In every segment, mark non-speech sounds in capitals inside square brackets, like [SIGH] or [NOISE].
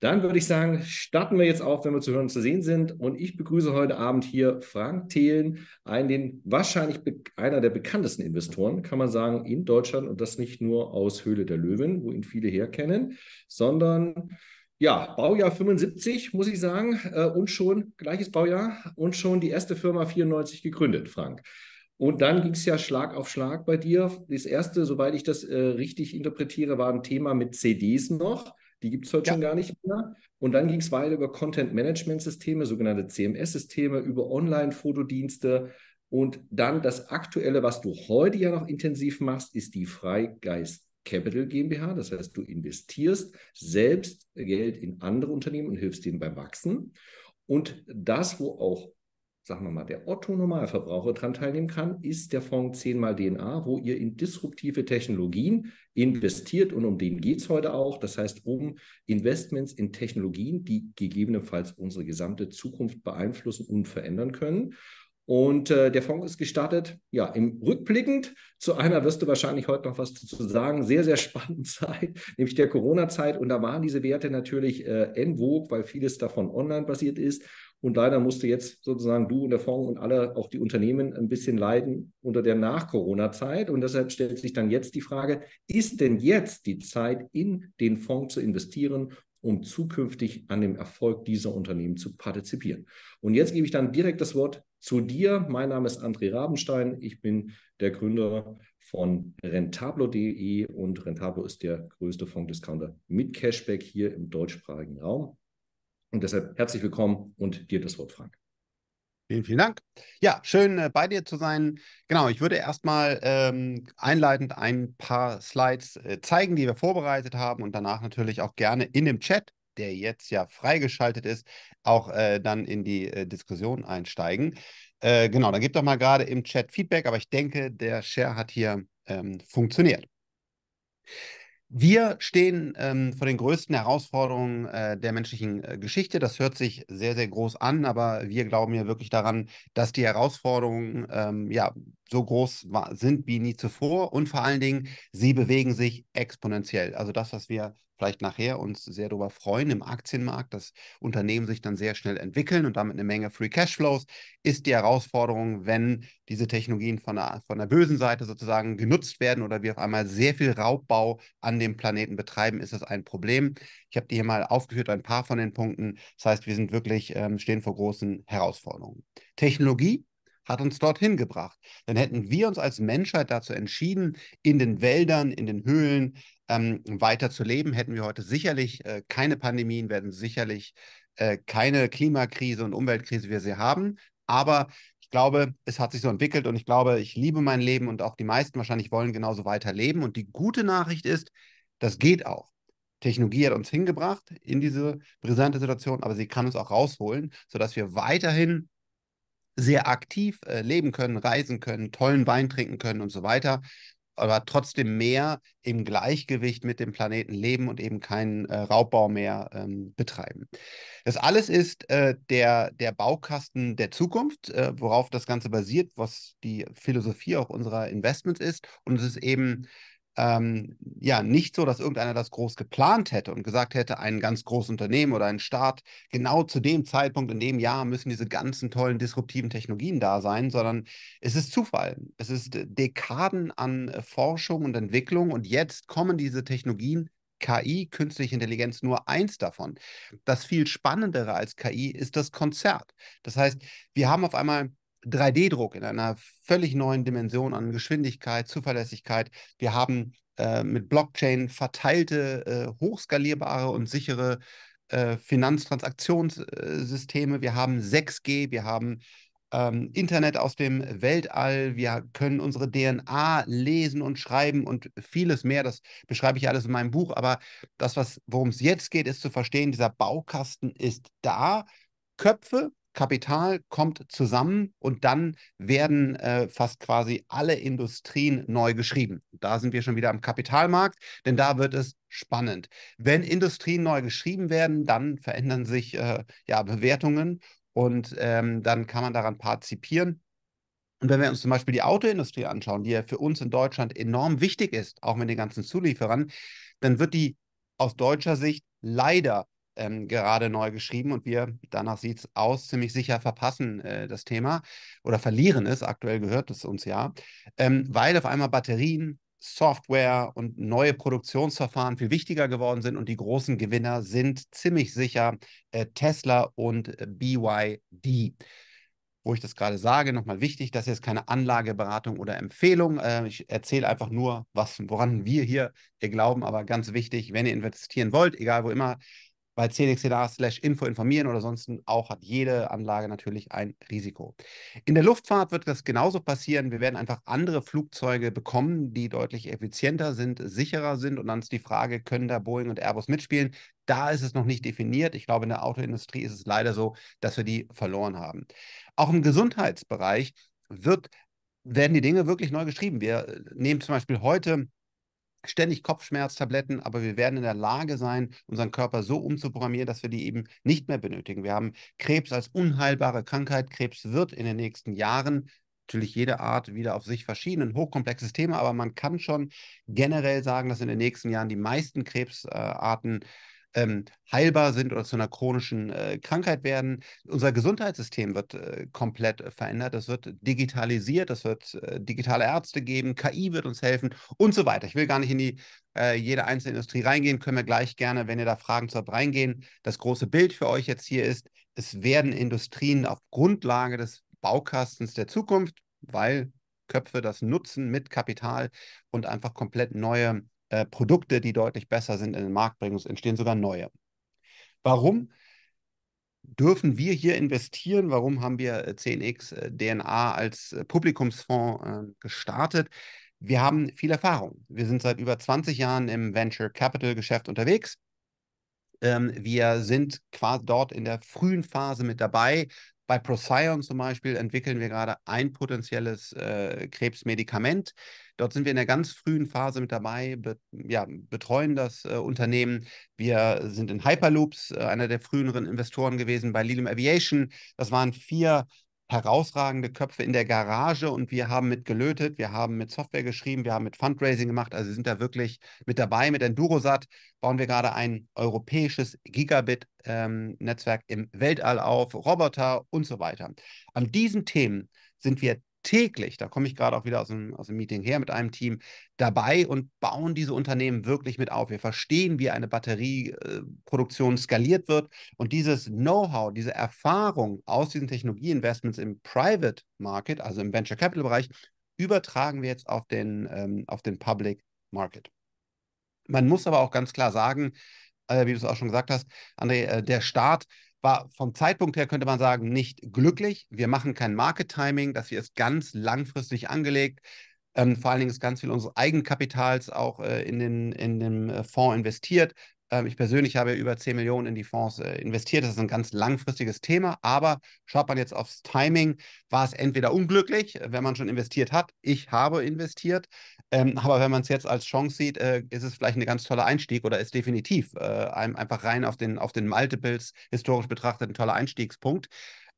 Dann würde ich sagen, starten wir jetzt auch, wenn wir zu hören und zu sehen sind. Und ich begrüße heute Abend hier Frank Thelen, einen den wahrscheinlich einer der bekanntesten Investoren, kann man sagen, in Deutschland und das nicht nur aus Höhle der Löwen, wo ihn viele herkennen, sondern ja, Baujahr 75, muss ich sagen, äh, und schon gleiches Baujahr und schon die erste Firma 94 gegründet, Frank. Und dann ging es ja Schlag auf Schlag bei dir. Das erste, soweit ich das äh, richtig interpretiere, war ein Thema mit CDs noch. Die gibt es heute ja. schon gar nicht mehr. Und dann ging es weiter über Content-Management-Systeme, sogenannte CMS-Systeme, über Online-Fotodienste. Und dann das Aktuelle, was du heute ja noch intensiv machst, ist die Freigeist Capital GmbH. Das heißt, du investierst selbst Geld in andere Unternehmen und hilfst denen beim Wachsen. Und das, wo auch sagen wir mal, der Otto-Normalverbraucher daran teilnehmen kann, ist der Fonds 10 mal DNA, wo ihr in disruptive Technologien investiert. Und um den geht es heute auch. Das heißt, um Investments in Technologien, die gegebenenfalls unsere gesamte Zukunft beeinflussen und verändern können. Und äh, der Fonds ist gestartet, ja, im rückblickend. Zu einer wirst du wahrscheinlich heute noch was zu sagen. Sehr, sehr spannenden [LAUGHS] Zeit, nämlich der Corona-Zeit. Und da waren diese Werte natürlich äh, en vogue, weil vieles davon online basiert ist. Und leider musste jetzt sozusagen du und der Fonds und alle, auch die Unternehmen, ein bisschen leiden unter der Nach-Corona-Zeit. Und deshalb stellt sich dann jetzt die Frage, ist denn jetzt die Zeit, in den Fonds zu investieren, um zukünftig an dem Erfolg dieser Unternehmen zu partizipieren? Und jetzt gebe ich dann direkt das Wort zu dir. Mein Name ist André Rabenstein. Ich bin der Gründer von rentablo.de und Rentablo ist der größte Fondsdiscounter mit Cashback hier im deutschsprachigen Raum. Und deshalb herzlich willkommen und dir das Wort, Frank. Vielen, vielen Dank. Ja, schön äh, bei dir zu sein. Genau, ich würde erstmal ähm, einleitend ein paar Slides äh, zeigen, die wir vorbereitet haben und danach natürlich auch gerne in dem Chat, der jetzt ja freigeschaltet ist, auch äh, dann in die äh, Diskussion einsteigen. Äh, genau, dann gibt doch mal gerade im Chat Feedback, aber ich denke, der Share hat hier ähm, funktioniert. Wir stehen ähm, vor den größten Herausforderungen äh, der menschlichen äh, Geschichte. Das hört sich sehr, sehr groß an, aber wir glauben ja wirklich daran, dass die Herausforderungen ähm, ja, so groß sind wie nie zuvor und vor allen Dingen, sie bewegen sich exponentiell. Also das, was wir vielleicht nachher uns sehr darüber freuen im Aktienmarkt, dass Unternehmen sich dann sehr schnell entwickeln und damit eine Menge Free Cashflows, ist die Herausforderung, wenn diese Technologien von der, von der bösen Seite sozusagen genutzt werden oder wir auf einmal sehr viel Raubbau an dem Planeten betreiben, ist das ein Problem. Ich habe dir hier mal aufgeführt ein paar von den Punkten. Das heißt, wir sind wirklich, ähm, stehen vor großen Herausforderungen. Technologie hat uns dorthin gebracht. Dann hätten wir uns als Menschheit dazu entschieden, in den Wäldern, in den Höhlen ähm, weiter hätten wir heute sicherlich äh, keine Pandemien, werden sicherlich äh, keine Klimakrise und Umweltkrise, wie wir sie haben. Aber ich glaube, es hat sich so entwickelt und ich glaube, ich liebe mein Leben und auch die meisten wahrscheinlich wollen genauso weiterleben. Und die gute Nachricht ist, das geht auch. Technologie hat uns hingebracht in diese brisante Situation, aber sie kann uns auch rausholen, sodass wir weiterhin sehr aktiv äh, leben können, reisen können, tollen Wein trinken können und so weiter, aber trotzdem mehr im Gleichgewicht mit dem Planeten leben und eben keinen äh, Raubbau mehr ähm, betreiben. Das alles ist äh, der, der Baukasten der Zukunft, worauf das Ganze basiert, was die Philosophie auch unserer Investments ist. Und es ist eben ähm, ja nicht so, dass irgendeiner das groß geplant hätte und gesagt hätte, ein ganz großes Unternehmen oder ein Staat, genau zu dem Zeitpunkt in dem Jahr müssen diese ganzen tollen disruptiven Technologien da sein, sondern es ist Zufall. Es ist äh, Dekaden an äh, Forschung und Entwicklung und jetzt kommen diese Technologien. KI, künstliche Intelligenz, nur eins davon. Das viel spannendere als KI ist das Konzert. Das heißt, wir haben auf einmal 3D-Druck in einer völlig neuen Dimension an Geschwindigkeit, Zuverlässigkeit. Wir haben äh, mit Blockchain verteilte, äh, hochskalierbare und sichere äh, Finanztransaktionssysteme. Wir haben 6G, wir haben ähm, Internet aus dem Weltall, wir können unsere DNA lesen und schreiben und vieles mehr. Das beschreibe ich alles in meinem Buch. Aber das, worum es jetzt geht, ist zu verstehen, dieser Baukasten ist da. Köpfe Kapital kommt zusammen und dann werden äh, fast quasi alle Industrien neu geschrieben. Da sind wir schon wieder am Kapitalmarkt, denn da wird es spannend. Wenn Industrien neu geschrieben werden, dann verändern sich äh, ja, Bewertungen und ähm, dann kann man daran partizipieren. Und wenn wir uns zum Beispiel die Autoindustrie anschauen, die ja für uns in Deutschland enorm wichtig ist, auch mit den ganzen Zulieferern, dann wird die aus deutscher Sicht leider ähm, gerade neu geschrieben und wir, danach sieht es aus, ziemlich sicher verpassen äh, das Thema oder verlieren es, aktuell gehört es uns ja, ähm, weil auf einmal Batterien, Software und neue Produktionsverfahren viel wichtiger geworden sind und die großen Gewinner sind ziemlich sicher äh, Tesla und äh, BYD wo ich das gerade sage, nochmal wichtig, das ist jetzt keine Anlageberatung oder Empfehlung. Äh, ich erzähle einfach nur, was, woran wir hier äh, glauben, aber ganz wichtig, wenn ihr investieren wollt, egal wo immer, bei cdxa slash info informieren oder sonst auch hat jede Anlage natürlich ein Risiko. In der Luftfahrt wird das genauso passieren. Wir werden einfach andere Flugzeuge bekommen, die deutlich effizienter sind, sicherer sind. Und dann ist die Frage, können da Boeing und Airbus mitspielen? Da ist es noch nicht definiert. Ich glaube, in der Autoindustrie ist es leider so, dass wir die verloren haben. Auch im Gesundheitsbereich wird, werden die Dinge wirklich neu geschrieben. Wir äh, nehmen zum Beispiel heute ständig Kopfschmerztabletten, aber wir werden in der Lage sein, unseren Körper so umzuprogrammieren, dass wir die eben nicht mehr benötigen. Wir haben Krebs als unheilbare Krankheit. Krebs wird in den nächsten Jahren natürlich jede Art wieder auf sich verschieden, ein hochkomplexes Thema, aber man kann schon generell sagen, dass in den nächsten Jahren die meisten Krebsarten äh, ähm, heilbar sind oder zu einer chronischen äh, Krankheit werden. Unser Gesundheitssystem wird äh, komplett äh, verändert. Es wird digitalisiert, es wird äh, digitale Ärzte geben, KI wird uns helfen und so weiter. Ich will gar nicht in die äh, jede einzelne Industrie reingehen, können wir gleich gerne, wenn ihr da Fragen zu habt, reingehen. Das große Bild für euch jetzt hier ist, es werden Industrien auf Grundlage des Baukastens der Zukunft, weil Köpfe das nutzen mit Kapital und einfach komplett neue äh, Produkte, die deutlich besser sind, in den Markt bringen. Es entstehen sogar neue. Warum dürfen wir hier investieren? Warum haben wir 10x äh, äh, DNA als Publikumsfonds gestartet? Wir haben viel Erfahrung. Wir sind seit über 20 Jahren im Venture Capital Geschäft unterwegs. Ähm, wir sind quasi dort in der frühen Phase mit dabei, bei Procyon zum Beispiel entwickeln wir gerade ein potenzielles äh, Krebsmedikament. Dort sind wir in der ganz frühen Phase mit dabei, be ja, betreuen das äh, Unternehmen. Wir sind in Hyperloops, äh, einer der früheren Investoren gewesen bei Lilium Aviation. Das waren vier herausragende Köpfe in der Garage und wir haben mit gelötet, wir haben mit Software geschrieben, wir haben mit Fundraising gemacht, also sind da wirklich mit dabei. Mit Endurosat bauen wir gerade ein europäisches Gigabit-Netzwerk ähm, im Weltall auf, Roboter und so weiter. An diesen Themen sind wir täglich, da komme ich gerade auch wieder aus dem, aus dem Meeting her mit einem Team, dabei und bauen diese Unternehmen wirklich mit auf. Wir verstehen, wie eine Batterieproduktion skaliert wird und dieses Know-how, diese Erfahrung aus diesen Technologieinvestments im Private Market, also im Venture Capital Bereich, übertragen wir jetzt auf den, ähm, auf den Public Market. Man muss aber auch ganz klar sagen, äh, wie du es auch schon gesagt hast, André, äh, der Staat war vom Zeitpunkt her, könnte man sagen, nicht glücklich. Wir machen kein Market Timing, das hier ist ganz langfristig angelegt. Ähm, vor allen Dingen ist ganz viel unseres Eigenkapitals auch äh, in den, in den äh, Fonds investiert. Ähm, ich persönlich habe über 10 Millionen in die Fonds äh, investiert. Das ist ein ganz langfristiges Thema. Aber schaut man jetzt aufs Timing, war es entweder unglücklich, äh, wenn man schon investiert hat. Ich habe investiert. Ähm, aber wenn man es jetzt als Chance sieht, äh, ist es vielleicht ein ganz toller Einstieg oder ist definitiv äh, einfach rein auf den, auf den Multiples historisch betrachtet ein toller Einstiegspunkt.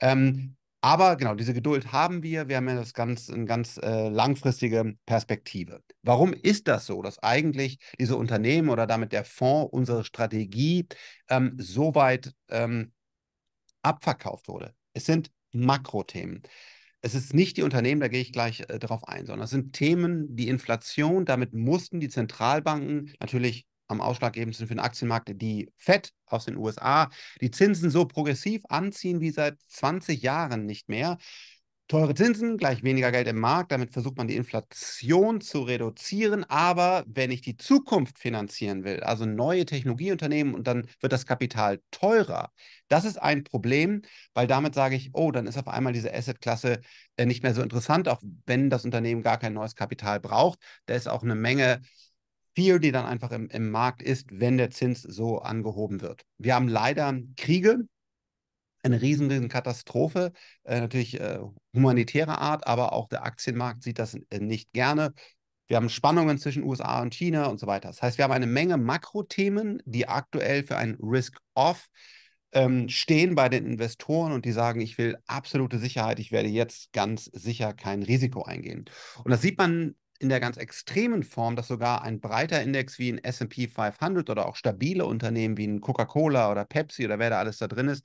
Ähm, aber genau, diese Geduld haben wir. Wir haben ja das ganz, eine ganz äh, langfristige Perspektive. Warum ist das so, dass eigentlich diese Unternehmen oder damit der Fonds unsere Strategie ähm, so weit ähm, abverkauft wurde? Es sind Makrothemen es ist nicht die Unternehmen, da gehe ich gleich äh, darauf ein, sondern es sind Themen, die Inflation, damit mussten die Zentralbanken natürlich am ausschlaggebendsten für den Aktienmarkt die Fed aus den USA die Zinsen so progressiv anziehen wie seit 20 Jahren nicht mehr. Teure Zinsen, gleich weniger Geld im Markt. Damit versucht man die Inflation zu reduzieren. Aber wenn ich die Zukunft finanzieren will, also neue Technologieunternehmen und dann wird das Kapital teurer, das ist ein Problem, weil damit sage ich, oh, dann ist auf einmal diese Assetklasse äh, nicht mehr so interessant, auch wenn das Unternehmen gar kein neues Kapital braucht. Da ist auch eine Menge Fear, die dann einfach im, im Markt ist, wenn der Zins so angehoben wird. Wir haben leider Kriege, eine riesige Katastrophe, äh, natürlich äh, humanitärer Art, aber auch der Aktienmarkt sieht das äh, nicht gerne. Wir haben Spannungen zwischen USA und China und so weiter. Das heißt, wir haben eine Menge Makrothemen, die aktuell für ein Risk-Off ähm, stehen bei den Investoren und die sagen, ich will absolute Sicherheit, ich werde jetzt ganz sicher kein Risiko eingehen. Und das sieht man in der ganz extremen Form, dass sogar ein breiter Index wie ein SP 500 oder auch stabile Unternehmen wie ein Coca-Cola oder Pepsi oder wer da alles da drin ist,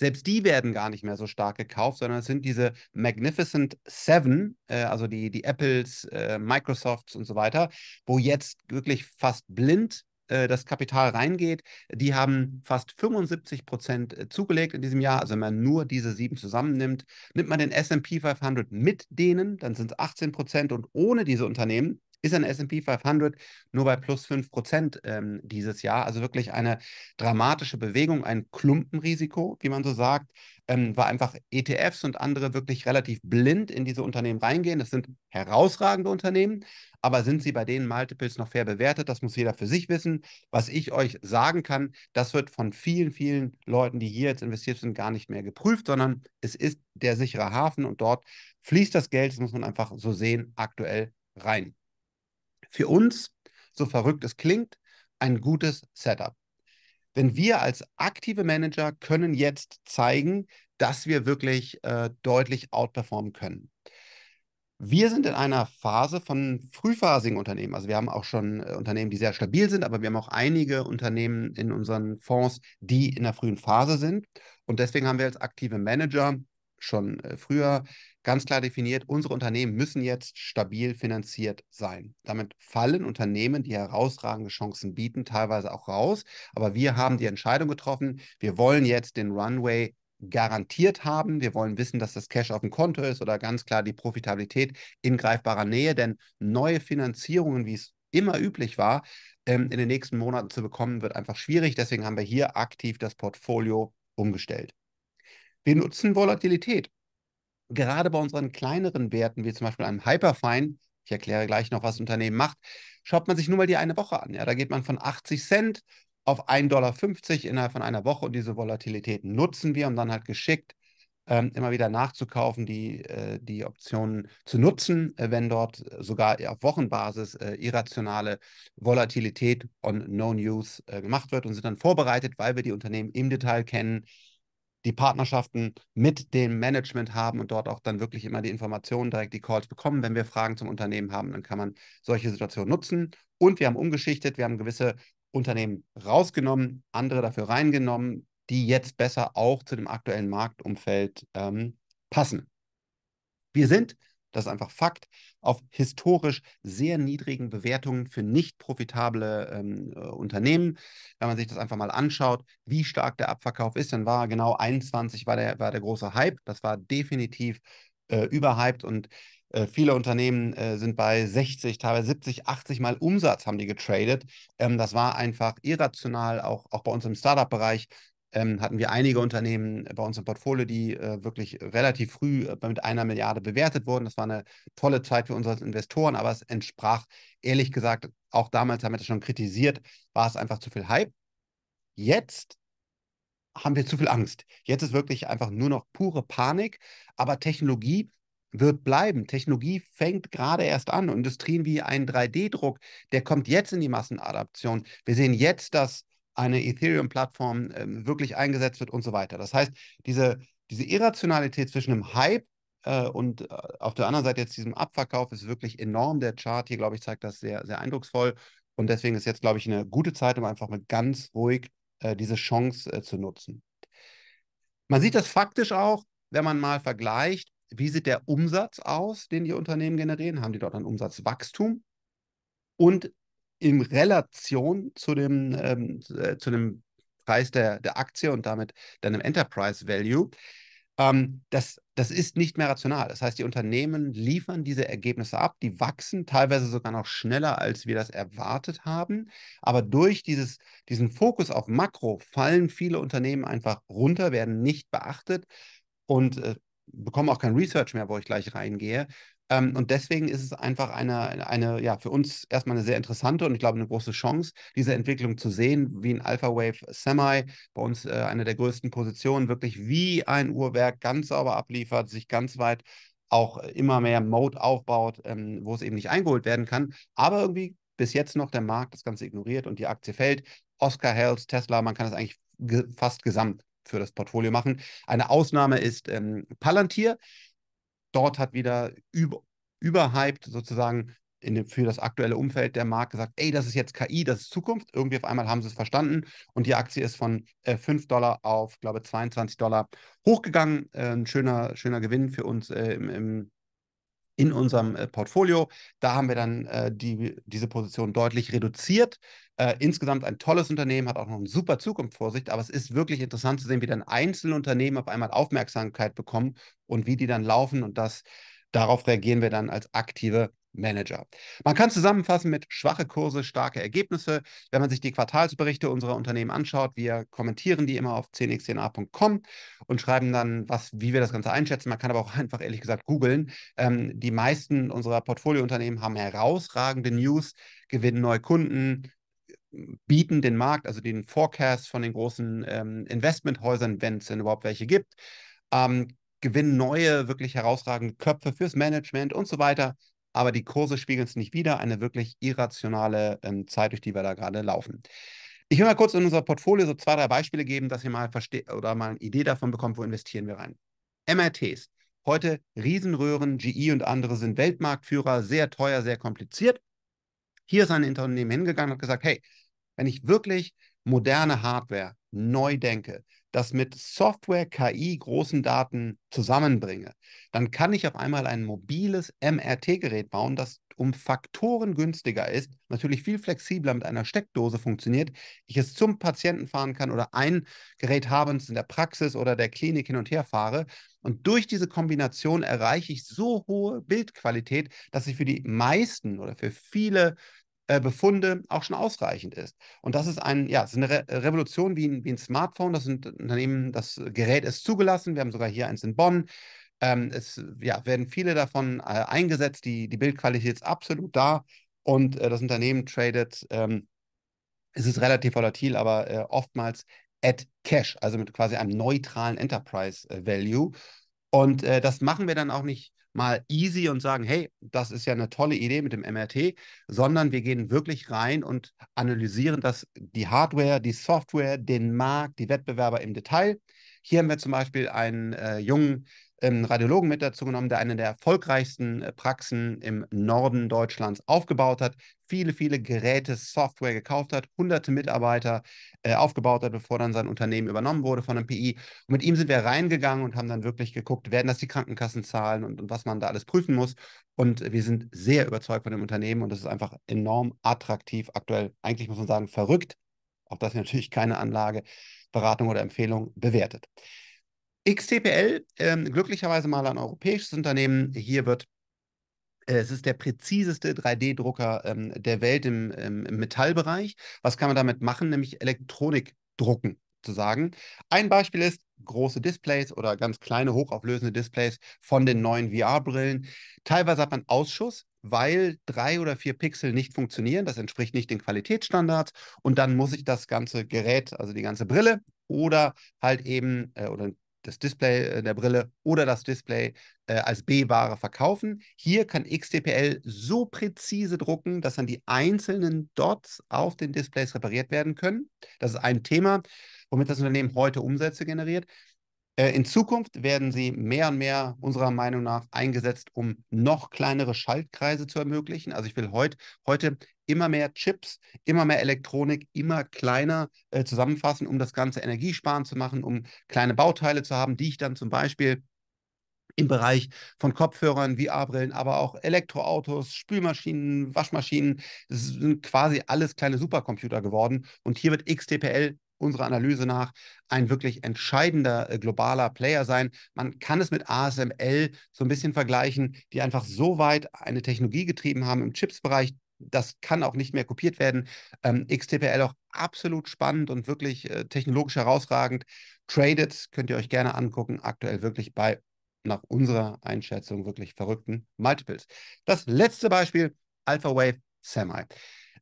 selbst die werden gar nicht mehr so stark gekauft, sondern es sind diese Magnificent Seven, äh, also die, die Apples, äh, Microsofts und so weiter, wo jetzt wirklich fast blind äh, das Kapital reingeht. Die haben fast 75 Prozent äh, zugelegt in diesem Jahr. Also wenn man nur diese sieben zusammennimmt, nimmt man den SP 500 mit denen, dann sind es 18 Prozent und ohne diese Unternehmen ist ein SP 500 nur bei plus 5 Prozent ähm, dieses Jahr. Also wirklich eine dramatische Bewegung, ein Klumpenrisiko, wie man so sagt, ähm, weil einfach ETFs und andere wirklich relativ blind in diese Unternehmen reingehen. Das sind herausragende Unternehmen, aber sind sie bei denen Multiples noch fair bewertet? Das muss jeder für sich wissen. Was ich euch sagen kann, das wird von vielen, vielen Leuten, die hier jetzt investiert sind, gar nicht mehr geprüft, sondern es ist der sichere Hafen und dort fließt das Geld, das muss man einfach so sehen, aktuell rein für uns, so verrückt es klingt, ein gutes Setup. Denn wir als aktive Manager können jetzt zeigen, dass wir wirklich äh, deutlich outperformen können. Wir sind in einer Phase von frühphasigen Unternehmen. Also wir haben auch schon äh, Unternehmen, die sehr stabil sind, aber wir haben auch einige Unternehmen in unseren Fonds, die in der frühen Phase sind. Und deswegen haben wir als aktive Manager schon äh, früher ganz klar definiert, unsere Unternehmen müssen jetzt stabil finanziert sein. Damit fallen Unternehmen, die herausragende Chancen bieten, teilweise auch raus. Aber wir haben die Entscheidung getroffen, wir wollen jetzt den Runway garantiert haben. Wir wollen wissen, dass das Cash auf dem Konto ist oder ganz klar die Profitabilität in greifbarer Nähe, denn neue Finanzierungen, wie es immer üblich war, ähm, in den nächsten Monaten zu bekommen, wird einfach schwierig. Deswegen haben wir hier aktiv das Portfolio umgestellt. Wir nutzen Volatilität gerade bei unseren kleineren Werten, wie zum Beispiel einem Hyperfine, ich erkläre gleich noch, was das Unternehmen macht, schaut man sich nur mal die eine Woche an. Ja, da geht man von 80 Cent auf 1,50 Dollar innerhalb von einer Woche und diese Volatilität nutzen wir, um dann halt geschickt ähm, immer wieder nachzukaufen, die, äh, die Optionen zu nutzen, äh, wenn dort sogar auf Wochenbasis äh, irrationale Volatilität on No News äh, gemacht wird und sind dann vorbereitet, weil wir die Unternehmen im Detail kennen, die Partnerschaften mit dem Management haben und dort auch dann wirklich immer die Informationen direkt, die Calls bekommen. Wenn wir Fragen zum Unternehmen haben, dann kann man solche Situationen nutzen. Und wir haben umgeschichtet, wir haben gewisse Unternehmen rausgenommen, andere dafür reingenommen, die jetzt besser auch zu dem aktuellen Marktumfeld ähm, passen. Wir sind, das ist einfach Fakt, auf historisch sehr niedrigen Bewertungen für nicht profitable ähm, äh, Unternehmen. Wenn man sich das einfach mal anschaut, wie stark der Abverkauf ist, dann war genau 21 war der, war der große Hype. Das war definitiv äh, überhyped und äh, Viele Unternehmen äh, sind bei 60, teilweise 70, 80 Mal Umsatz haben die getradet. Ähm, das war einfach irrational, auch, auch bei uns im Startup-Bereich ähm, hatten wir einige Unternehmen äh, bei uns im Portfolio, die äh, wirklich relativ früh äh, mit einer Milliarde bewertet wurden. Das war eine tolle Zeit für unsere Investoren, aber es entsprach, ehrlich gesagt, auch damals haben wir das schon kritisiert, war es einfach zu viel Hype. Jetzt haben wir zu viel Angst. Jetzt ist wirklich einfach nur noch pure Panik, aber Technologie wird bleiben. Technologie fängt gerade erst an. Industrien wie ein 3D-Druck, der kommt jetzt in die Massenadaption. Wir sehen jetzt, dass eine Ethereum-Plattform ähm, wirklich eingesetzt wird und so weiter. Das heißt, diese, diese Irrationalität zwischen dem Hype äh, und äh, auf der anderen Seite jetzt diesem Abverkauf ist wirklich enorm. Der Chart hier, glaube ich, zeigt das sehr, sehr eindrucksvoll. Und deswegen ist jetzt, glaube ich, eine gute Zeit, um einfach mal ganz ruhig äh, diese Chance äh, zu nutzen. Man sieht das faktisch auch, wenn man mal vergleicht, wie sieht der Umsatz aus, den die Unternehmen generieren? Haben die dort ein Umsatzwachstum? Und in Relation zu dem, ähm, äh, zu dem Preis der, der Aktie und damit deinem Enterprise Value. Ähm, das, das ist nicht mehr rational. Das heißt, die Unternehmen liefern diese Ergebnisse ab, die wachsen teilweise sogar noch schneller, als wir das erwartet haben. Aber durch dieses, diesen Fokus auf Makro fallen viele Unternehmen einfach runter, werden nicht beachtet und äh, bekomme auch kein Research mehr, wo ich gleich reingehe. Ähm, und deswegen ist es einfach eine, eine, ja, für uns erstmal eine sehr interessante und ich glaube eine große Chance, diese Entwicklung zu sehen, wie ein Alphawave Semi, bei uns äh, eine der größten Positionen, wirklich wie ein Uhrwerk ganz sauber abliefert, sich ganz weit auch immer mehr Mode aufbaut, ähm, wo es eben nicht eingeholt werden kann. Aber irgendwie bis jetzt noch der Markt das Ganze ignoriert und die Aktie fällt. Oscar Health, Tesla, man kann das eigentlich ge fast gesamt für das Portfolio machen. Eine Ausnahme ist ähm, Palantir dort hat wieder über, überhyped sozusagen dem, für das aktuelle Umfeld der Markt gesagt, ey, das ist jetzt KI, das ist Zukunft. Irgendwie auf einmal haben sie es verstanden und die Aktie ist von äh, 5 Dollar auf, glaube ich, 22 Dollar hochgegangen. Äh, ein schöner, schöner Gewinn für uns äh, im, im, in unserem äh, Portfolio. Da haben wir dann äh, die, diese Position deutlich reduziert. Äh, insgesamt ein tolles Unternehmen, hat auch noch eine super Zukunft vor sich, aber es ist wirklich interessant zu sehen, wie dann einzelne Unternehmen auf einmal Aufmerksamkeit bekommen und wie die dann laufen und das, darauf reagieren wir dann als aktive Manager. Man kann zusammenfassen mit schwache Kurse, starke Ergebnisse. Wenn man sich die Quartalsberichte unserer Unternehmen anschaut, wir kommentieren die immer auf 10xdna.com und schreiben dann, was, wie wir das Ganze einschätzen. Man kann aber auch [LAUGHS] einfach ehrlich gesagt googeln. Ähm, die meisten unserer Portfoliounternehmen haben herausragende News, gewinnen neue Kunden, bieten den Markt, also den Forecast von den großen ähm, Investmenthäusern, wenn es denn überhaupt welche gibt, ähm, gewinnen neue, wirklich herausragende Köpfe fürs Management und so weiter. Aber die Kurse spiegeln es nicht wieder, eine wirklich irrationale ähm, Zeit, durch die wir da gerade laufen. Ich will mal kurz in unser Portfolio so zwei, drei Beispiele geben, dass ihr mal versteht oder mal eine Idee davon bekommt, wo investieren wir rein. MRTs. Heute Riesenröhren, GE und andere sind Weltmarktführer, sehr teuer, sehr kompliziert. Hier ist ein Unternehmen hingegangen und hat gesagt, hey, wenn ich wirklich moderne Hardware neu denke, das mit Software, KI, großen Daten zusammenbringe, dann kann ich auf einmal ein mobiles MRT-Gerät bauen, das um Faktoren günstiger ist, natürlich viel flexibler mit einer Steckdose funktioniert, ich es zum Patienten fahren kann oder ein Gerät habens in der Praxis oder der Klinik hin und her fahre. Und durch diese Kombination erreiche ich so hohe Bildqualität, dass ich für die meisten oder für viele äh, Befunde auch schon ausreichend ist. Und das ist, ein, ja, ist eine Re äh, Revolution wie ein, wie ein Smartphone. Das äh, Unternehmen, das Gerät ist zugelassen. Wir haben sogar hier eins in Bonn. Ähm, es ja, werden viele davon äh, eingesetzt. Die, die Bildqualität ist absolut da und äh, das Unternehmen tradet. Ähm, es ist relativ volatil, aber oftmals at Cash, also mit quasi einem neutralen Enterprise Value. Und äh, das machen wir dann auch nicht mal easy und sagen, hey, das ist ja eine tolle Idee mit dem MRT, sondern wir gehen wirklich rein und analysieren das, die Hardware, die Software, den Markt, die Wettbewerber im Detail. Hier haben wir zum Beispiel einen äh, jungen einen Radiologen mit dazu genommen, der eine der erfolgreichsten äh, Praxen im Norden Deutschlands aufgebaut hat, viele, viele Geräte, Software gekauft hat, hunderte Mitarbeiter äh, aufgebaut hat, bevor dann sein Unternehmen übernommen wurde von einem PI. Und mit ihm sind wir reingegangen und haben dann wirklich geguckt, werden das die Krankenkassen zahlen und, und was man da alles prüfen muss. Und wir sind sehr überzeugt von dem Unternehmen und es ist einfach enorm attraktiv, aktuell eigentlich muss man sagen, verrückt. Auch das natürlich keine Anlage, Beratung oder Empfehlung bewertet. XTPL, ähm, glücklicherweise mal ein europäisches Unternehmen. Hier wird äh, es ist der präziseste 3D-Drucker ähm, der Welt im, ähm, im, Metallbereich. Was kann man damit machen? Nämlich Elektronik drucken, zu sagen. Ein Beispiel ist große Displays oder ganz kleine, hochauflösende Displays von den neuen VR-Brillen. Teilweise hat man Ausschuss, weil drei oder vier Pixel nicht funktionieren. Das entspricht nicht den Qualitätsstandards. Und dann muss ich das ganze Gerät, also die ganze Brille oder halt eben äh, oder ein das Display äh, der Brille oder das Display äh, als B-Ware verkaufen. Hier kann XDPL so präzise drucken, dass dann die einzelnen Dots auf den Displays repariert werden können. Das ist ein Thema, womit das Unternehmen heute Umsätze generiert. Äh, in Zukunft werden sie mehr und mehr unserer Meinung nach eingesetzt, um noch kleinere Schaltkreise zu ermöglichen. Also ich will heut, heute immer mehr Chips, immer mehr Elektronik, immer kleiner äh, zusammenfassen, um das Ganze energiesparend zu machen, um kleine Bauteile zu haben, die ich dann zum Beispiel im Bereich von Kopfhörern, VR-Brillen, aber auch Elektroautos, Spülmaschinen, Waschmaschinen, sind quasi alles kleine Supercomputer geworden. Und hier wird XTPL unserer Analyse nach ein wirklich entscheidender äh, globaler Player sein. Man kann es mit ASML so ein bisschen vergleichen, die einfach so weit eine Technologie getrieben haben im Chips-Bereich, das kann auch nicht mehr kopiert werden. Ähm, XTPL auch absolut spannend und wirklich äh, technologisch herausragend. Traded könnt ihr euch gerne angucken. Aktuell wirklich bei, nach unserer Einschätzung, wirklich verrückten Multiples. Das letzte Beispiel, AlphaWave Semi.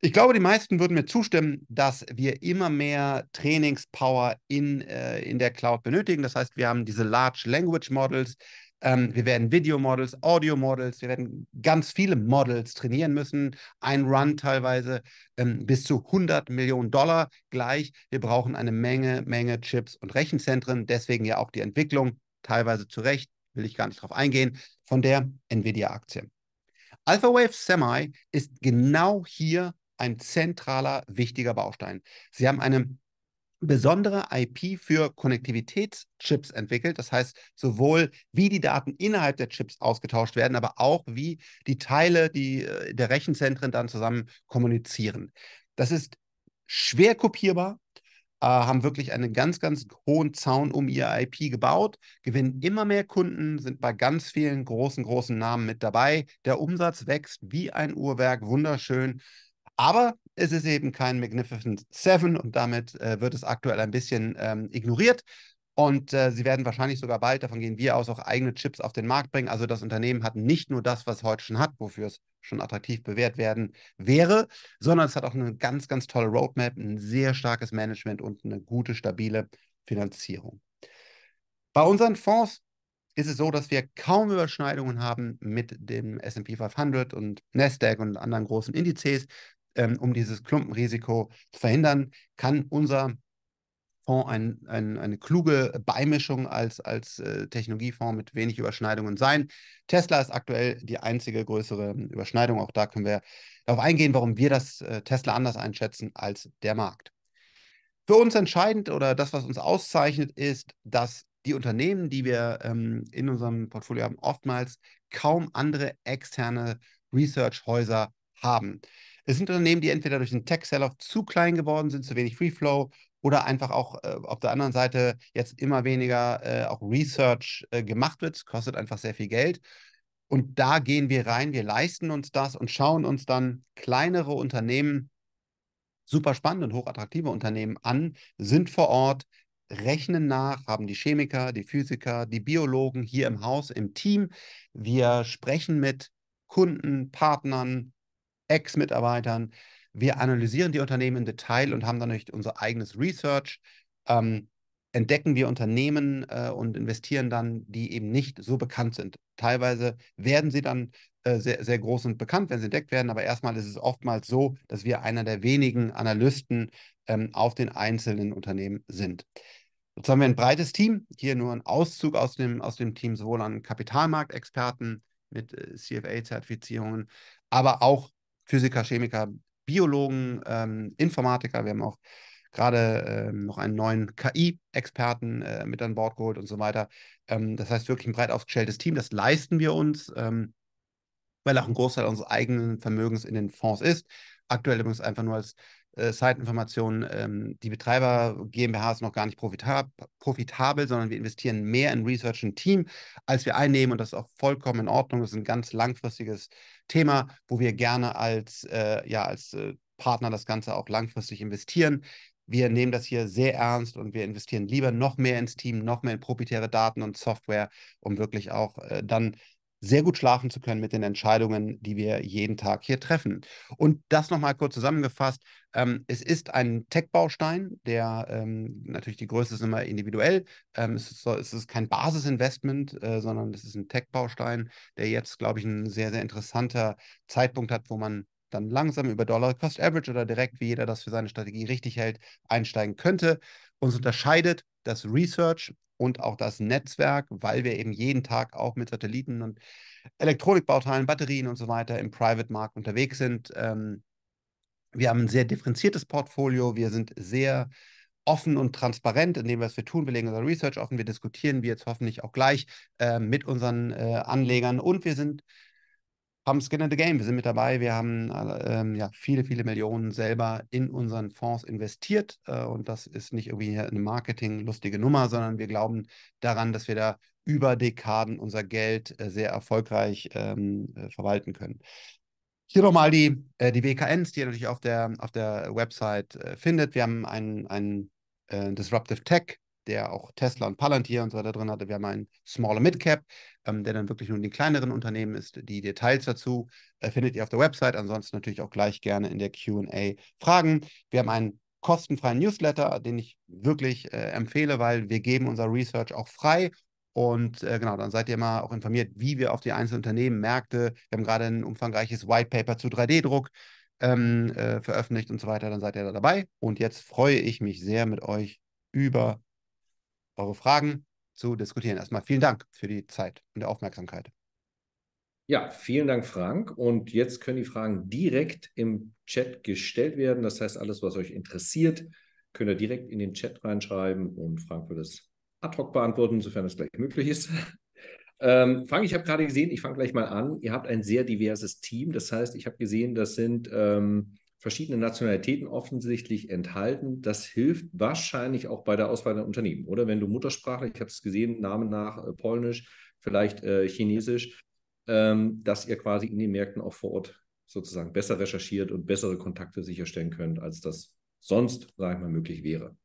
Ich glaube, die meisten würden mir zustimmen, dass wir immer mehr Trainingspower in, äh, in der Cloud benötigen. Das heißt, wir haben diese Large Language Models, ähm, wir werden Video-Models, Audio-Models, wir werden ganz viele Models trainieren müssen. Ein Run teilweise ähm, bis zu 100 Millionen Dollar gleich. Wir brauchen eine Menge, Menge Chips und Rechenzentren. Deswegen ja auch die Entwicklung, teilweise zu Recht, will ich gar nicht drauf eingehen, von der NVIDIA-Aktie. AlphaWave Semi ist genau hier ein zentraler, wichtiger Baustein. Sie haben eine besondere IP für Konnektivitätschips entwickelt. Das heißt, sowohl wie die Daten innerhalb der Chips ausgetauscht werden, aber auch wie die Teile die, äh, der Rechenzentren dann zusammen kommunizieren. Das ist schwer kopierbar, äh, haben wirklich einen ganz, ganz hohen Zaun um ihr IP gebaut, gewinnen immer mehr Kunden, sind bei ganz vielen großen, großen Namen mit dabei. Der Umsatz wächst wie ein Uhrwerk, wunderschön. Aber es ist eben kein Magnificent Seven und damit äh, wird es aktuell ein bisschen ähm, ignoriert. Und äh, sie werden wahrscheinlich sogar bald, davon gehen wir aus, auch eigene Chips auf den Markt bringen. Also das Unternehmen hat nicht nur das, was es heute schon hat, wofür es schon attraktiv bewährt werden wäre, sondern es hat auch eine ganz, ganz tolle Roadmap, ein sehr starkes Management und eine gute, stabile Finanzierung. Bei unseren Fonds ist es so, dass wir kaum Überschneidungen haben mit dem SP 500 und Nasdaq und anderen großen Indizes, ähm, um dieses Klumpenrisiko zu verhindern, kann unser Fonds ein, ein, eine kluge Beimischung als, als äh, Technologiefonds mit wenig Überschneidungen sein. Tesla ist aktuell die einzige größere Überschneidung. Auch da können wir darauf eingehen, warum wir das äh, Tesla anders einschätzen als der Markt. Für uns entscheidend oder das, was uns auszeichnet, ist, dass die Unternehmen, die wir ähm, in unserem Portfolio haben, oftmals kaum andere externe Research-Häuser haben. Es sind Unternehmen, die entweder durch den Tech-Sell-Off zu klein geworden sind, zu wenig Free-Flow oder einfach auch äh, auf der anderen Seite jetzt immer weniger äh, auch Research äh, gemacht wird. Es kostet einfach sehr viel Geld. Und da gehen wir rein, wir leisten uns das und schauen uns dann kleinere Unternehmen, super spannende und hochattraktive Unternehmen an, sind vor Ort, rechnen nach, haben die Chemiker, die Physiker, die Biologen hier im Haus, im Team. Wir sprechen mit Kunden, Partnern, Ex-Mitarbeitern. Wir analysieren die Unternehmen im Detail und haben dann durch unser eigenes Research. Ähm, entdecken wir Unternehmen äh, und investieren dann, die eben nicht so bekannt sind. Teilweise werden sie dann äh, sehr, sehr groß und bekannt, wenn sie entdeckt werden, aber erstmal ist es oftmals so, dass wir einer der wenigen Analysten ähm, auf den einzelnen Unternehmen sind. Jetzt haben wir ein breites Team, hier nur ein Auszug aus dem, aus dem Team, sowohl an Kapitalmarktexperten mit äh, CFA-Zertifizierungen, aber auch Physiker, Chemiker, Biologen, ähm, Informatiker. Wir haben auch gerade ähm, noch einen neuen KI-Experten äh, mit an Bord geholt und so weiter. Ähm, das heißt, wirklich ein breit aufgestelltes Team, das leisten wir uns, ähm, weil auch ein Großteil unseres eigenen Vermögens in den Fonds ist. Aktuell übrigens einfach nur als äh, Site-Information, ähm, die Betreiber GmbH ist noch gar nicht profitab profitabel, sondern wir investieren mehr in Research und Team, als wir einnehmen und das ist auch vollkommen in Ordnung. Das ist ein ganz langfristiges Thema, wo wir gerne als, äh, ja, als äh, Partner das Ganze auch langfristig investieren. Wir nehmen das hier sehr ernst und wir investieren lieber noch mehr ins Team, noch mehr in proprietäre Daten und Software, um wirklich auch äh, dann sehr gut schlafen zu können mit den Entscheidungen, die wir jeden Tag hier treffen. Und das nochmal kurz zusammengefasst. Ähm, es ist ein Tech-Baustein, der ähm, natürlich die Größe ist immer individuell. Ähm, es, ist, es, ist, kein Basisinvestment, äh, sondern es ist ein Tech-Baustein, der jetzt, glaube ich, ein sehr, sehr interessanter Zeitpunkt hat, wo man dann langsam über Dollar Cost Average oder direkt, wie jeder das für seine Strategie richtig hält, einsteigen könnte. Uns unterscheidet das Research und auch das Netzwerk, weil wir eben jeden Tag auch mit Satelliten und Elektronikbauteilen, Batterien und so weiter im Private-Markt unterwegs sind. Ähm, wir haben ein sehr differenziertes Portfolio. Wir sind sehr offen und transparent in dem, was wir tun. Wir legen unser Research offen. Wir diskutieren, wie jetzt hoffentlich auch gleich, äh, mit unseren äh, Anlegern. Und wir sind haben Skin in the Game. Wir sind mit dabei. Wir haben äh, ähm, ja, viele, viele Millionen selber in unseren Fonds investiert. Äh, und das ist nicht irgendwie eine marketinglustige Nummer, sondern wir glauben daran, dass wir da über Dekaden unser Geld äh, sehr erfolgreich ähm, äh, verwalten können. Hier nochmal die, äh, die WKNs, die ihr natürlich auf der, auf der Website äh, findet. Wir haben einen, einen Disruptive Tech der auch Tesla und Palantir und so weiter drin hatte. Wir haben einen Smaller Midcap, ähm, der dann wirklich nur in den kleineren Unternehmen ist. Die Details dazu äh, findet ihr auf der Website. Ansonsten natürlich auch gleich gerne in der QA Fragen. Wir haben einen kostenfreien Newsletter, den ich wirklich äh, empfehle, weil wir geben unser Research auch frei und äh, genau, dann seid ihr mal auch informiert, wie wir auf die einzelnen Unternehmen, Märkte, wir haben gerade ein umfangreiches White Paper zu 3D-Druck ähm, äh, veröffentlicht und so weiter, dann seid ihr da dabei. Und jetzt freue ich mich sehr mit euch über eure Fragen zu diskutieren. Erstmal vielen Dank für die Zeit und die Aufmerksamkeit. Ja, vielen Dank, Frank. Und jetzt können die Fragen direkt im Chat gestellt werden. Das heißt, alles, was euch interessiert, könnt ihr direkt in den Chat reinschreiben und Frank wird es ad hoc beantworten, sofern es gleich möglich ist. [LAUGHS] Ähm, Frank, ich habe gerade gesehen, ich fange gleich mal an. Ihr habt ein sehr diverses Team. Das heißt, ich habe gesehen, das sind ähm, verschiedene Nationalitäten offensichtlich enthalten. Das hilft wahrscheinlich auch bei der Auswahl der Unternehmen, oder? Wenn du Muttersprache, ich habe es gesehen, Namen nach äh, Polnisch, vielleicht äh, Chinesisch, ähm, dass ihr quasi in den Märkten auch vor Ort sozusagen besser recherchiert und bessere Kontakte sicherstellen könnt, als das sonst, sage ich mal, möglich wäre.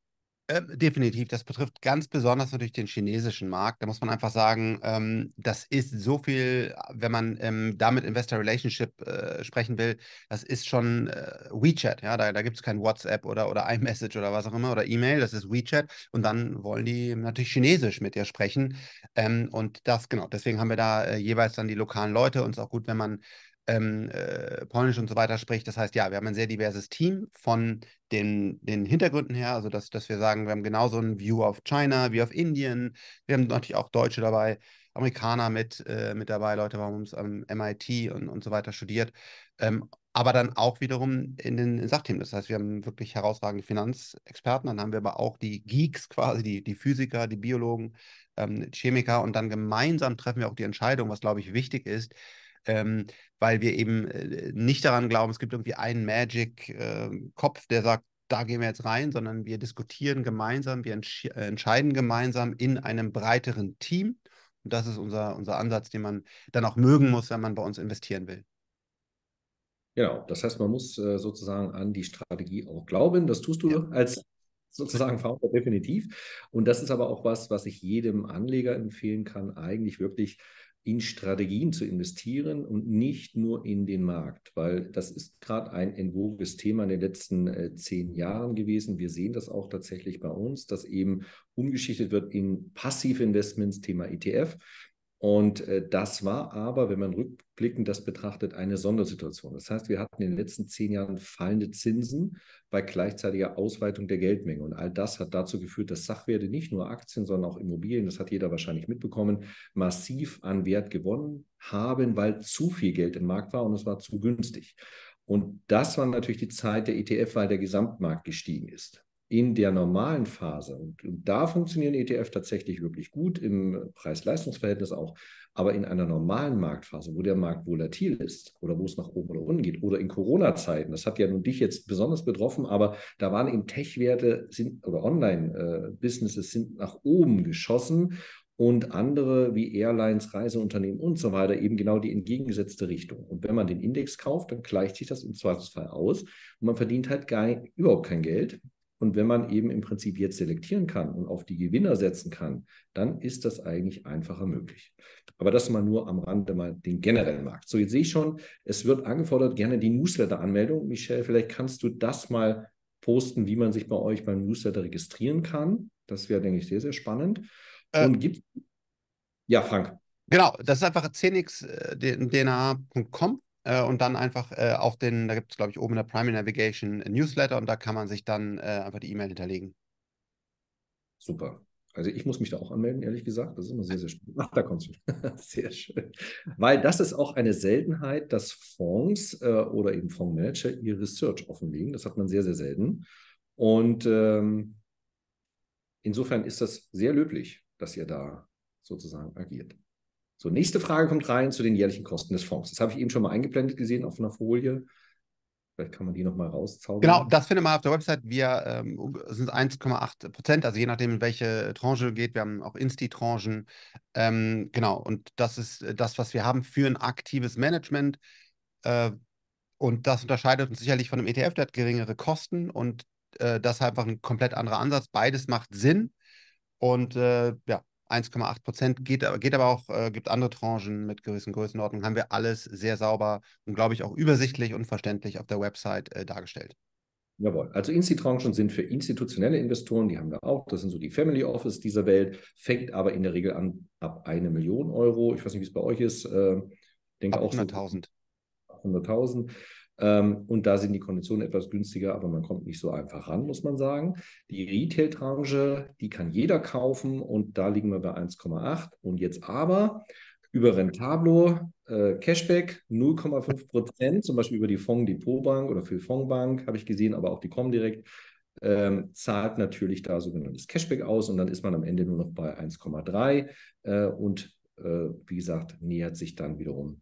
Äh, definitiv. Das betrifft ganz besonders natürlich den chinesischen Markt. Da muss man einfach sagen, ähm, das ist so viel, äh, wenn man ähm, damit Investor Relationship äh, sprechen will, das ist schon äh, WeChat. Ja? Da, da gibt es kein WhatsApp oder, oder iMessage oder was auch immer oder E-Mail. Das ist WeChat. Und dann wollen die natürlich Chinesisch mit dir sprechen. Ähm, und das, genau, deswegen haben wir da äh, jeweils dann die lokalen Leute. Und es ist auch gut, wenn man ähm, äh, Polnisch und so weiter spricht. Das heißt, ja, wir haben ein sehr diverses Team von den, den Hintergründen her, also dass, dass wir sagen, wir haben genauso ein View auf China wie auf Indien. Wir haben natürlich auch Deutsche dabei, Amerikaner mit, äh, mit dabei, Leute, die haben am MIT und, und so weiter studiert. Ähm, aber dann auch wiederum in den Sachthemen. Das heißt, wir haben wirklich herausragende Finanzexperten, dann haben wir aber auch die Geeks quasi, die, die Physiker, die Biologen, ähm, Chemiker und dann gemeinsam treffen wir auch die Entscheidung, was, glaube ich, wichtig ist, ähm, weil wir eben äh, nicht daran glauben, es gibt irgendwie einen Magic-Kopf, ähm, der sagt, da gehen wir jetzt rein, sondern wir diskutieren gemeinsam, wir entsch äh, entscheiden gemeinsam in einem breiteren Team. Und das ist unser, unser Ansatz, den man dann auch mögen muss, wenn man bei uns investieren will. Genau, das heißt, man muss äh, sozusagen an die Strategie auch glauben. Das tust du ja. als sozusagen Founder definitiv. Und das ist aber auch was, was ich jedem Anleger empfehlen kann, eigentlich wirklich in Strategien zu investieren und nicht nur in den Markt, weil das ist gerade ein entwogenes Thema in den letzten äh, zehn Jahren gewesen. Wir sehen das auch tatsächlich bei uns, dass eben umgeschichtet wird in passive Investments, Thema ETF. Und äh, das war aber, wenn man rückblickend das betrachtet, eine Sondersituation. Das heißt, wir hatten in den mhm. letzten zehn Jahren fallende Zinsen bei gleichzeitiger Ausweitung der Geldmenge. Und all das hat dazu geführt, dass Sachwerte, nicht nur Aktien, sondern auch Immobilien, das hat jeder wahrscheinlich mitbekommen, massiv an Wert gewonnen haben, weil zu viel Geld im Markt war und es war zu günstig. Und das war natürlich die Zeit der ETF, weil der Gesamtmarkt gestiegen ist in der normalen Phase. Und, und da funktionieren ETF tatsächlich wirklich gut im Preis-Leistungs-Verhältnis auch. Aber in einer normalen Marktphase, wo der Markt volatil ist oder wo es nach oben oder unten geht oder in Corona-Zeiten, das hat ja nun dich jetzt besonders betroffen, aber da waren eben Tech-Werte sind oder Online-Businesses äh, sind nach oben geschossen und andere wie Airlines, Reiseunternehmen und so weiter eben genau die entgegengesetzte Richtung. Und wenn man den Index kauft, dann gleicht sich das im Zweifelsfall aus und man verdient halt gar überhaupt kein Geld, und wenn man eben im Prinzip jetzt selektieren kann und auf die Gewinner setzen kann, dann ist das eigentlich einfacher möglich. Aber das mal nur am Rande mal den generellen Markt. So, jetzt sehe ich schon, es wird angefordert, gerne die Newsletter-Anmeldung. Michelle, vielleicht kannst du das mal posten, wie man sich bei euch beim Newsletter registrieren kann. Das wäre, denke ich, sehr, sehr spannend. Äh, gibt Ja, Frank. Genau, das ist einfach cnxdna.com. Äh, und dann einfach äh, auf den, da gibt es, glaube ich, oben in der Primary Navigation ein Newsletter und da kann man sich dann äh, einfach die E-Mail hinterlegen. Super. Also ich muss mich da auch anmelden, ehrlich gesagt. Das ist immer sehr, sehr schön. Ach, da kommst du. [LAUGHS] sehr schön. Weil das ist auch eine Seltenheit, dass Fonds äh, oder eben Fondsmanager ihr Research offenlegen. Das hat man sehr, sehr selten. Und ähm, insofern ist das sehr löblich, dass ihr da sozusagen agiert. So, nächste Frage kommt rein zu den jährlichen Kosten des Fonds. Das habe ich eben schon mal eingeblendet gesehen auf einer Folie. Vielleicht kann man die nochmal rauszaubern. Genau, das findet man auf der Website. Wir ähm, sind 1,8 Prozent, also je nachdem, in welche Tranche geht. Wir haben auch Insti-Tranchen. Ähm, genau, und das ist äh, das, was wir haben für ein aktives Management. Äh, und das unterscheidet uns sicherlich von einem ETF, der hat geringere Kosten und äh, das ist einfach ein komplett anderer Ansatz. Beides macht Sinn. Und äh, ja, 1,8 Prozent, geht, geht aber auch, äh, gibt andere Tranchen mit gewissen Größenordnungen, haben wir alles sehr sauber und, glaube ich, auch übersichtlich und verständlich auf der Website äh, dargestellt. Jawohl, also Insti-Tranchen sind für institutionelle Investoren, die haben wir auch, das sind so die Family Office dieser Welt, fängt aber in der Regel an ab eine Million Euro. Ich weiß nicht, wie es bei euch ist. Äh, denke auch 800.000. 800.000. Ähm, und da sind die Konditionen etwas günstiger, aber man kommt nicht so einfach ran, muss man sagen. Die Retail-Tranche, die kann jeder kaufen und da liegen wir bei 1,8. Und jetzt aber über Rentablo, äh, Cashback 0,5 Prozent, zum Beispiel über die Fonds Depotbank oder für Fondsbank habe ich gesehen, aber auch die Comdirect. Ähm, zahlt natürlich da sogenanntes Cashback aus und dann ist man am Ende nur noch bei 1,3 äh, und äh, wie gesagt, nähert sich dann wiederum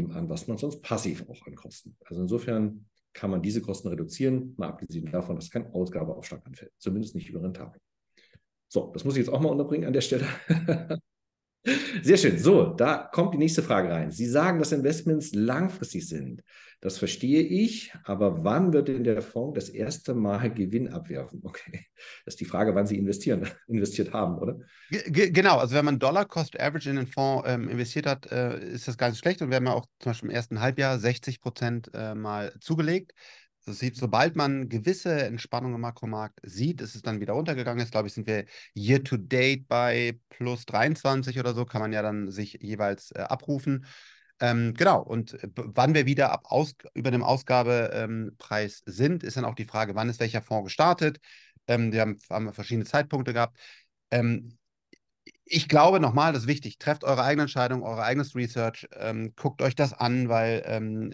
dem an, was man sonst passiv auch an Kosten. Also insofern kann man diese Kosten reduzieren, mal abgesehen davon, dass kein Ausgabeaufschlag anfällt, zumindest nicht über Rentabel. So, das muss ich jetzt auch mal unterbringen an der Stelle. [LAUGHS] Sehr schön. So, da kommt die nächste Frage rein. Sie sagen, dass Investments langfristig sind. Das verstehe ich, aber wann wird denn der Fonds das erste Mal Gewinn abwerfen? [LAUGHS] Okay, das ist die Frage, wann Sie investieren, [LAUGHS] investiert haben, oder? G genau, also wenn man Dollar Cost Average in den Fonds ähm, investiert hat, äh, ist das gar nicht schlecht und wir haben ja auch zum Beispiel im ersten Halbjahr 60 Prozent äh, mal zugelegt. Das sieht, sobald man gewisse Entspannung im Makromarkt sieht, ist es dann wieder runtergegangen. Jetzt, glaube ich, sind wir year to date bei plus 23 oder so, kann man ja dann sich jeweils äh, abrufen. Ähm, genau, und äh, wann wir wieder ab aus, über dem Ausgabepreis ähm, sind, ist dann auch die Frage, wann ist welcher Fonds gestartet. Ähm, wir haben, haben, verschiedene Zeitpunkte gehabt. Ähm, ich glaube nochmal, das ist wichtig, trefft eure eigene Entscheidung, eure eigenes Research, ähm, guckt euch das an, weil ähm,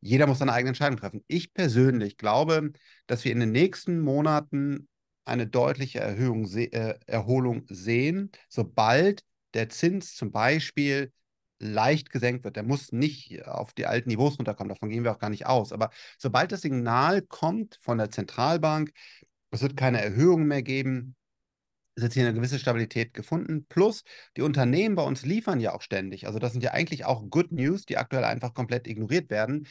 jeder muss seine eigene Entscheidung treffen. Ich persönlich glaube, dass wir in den nächsten Monaten eine deutliche Erhöhung, se äh, Erholung sehen, sobald der Zins zum Beispiel leicht gesenkt wird. Der muss nicht auf die alten Niveaus runterkommen, davon gehen wir auch gar nicht aus. Aber sobald das Signal kommt von der Zentralbank, es wird keine Erhöhung mehr geben, ist jetzt hier eine gewisse Stabilität gefunden. Plus, die Unternehmen bei uns liefern ja auch ständig. Also das sind ja eigentlich auch Good News, die aktuell einfach komplett ignoriert werden.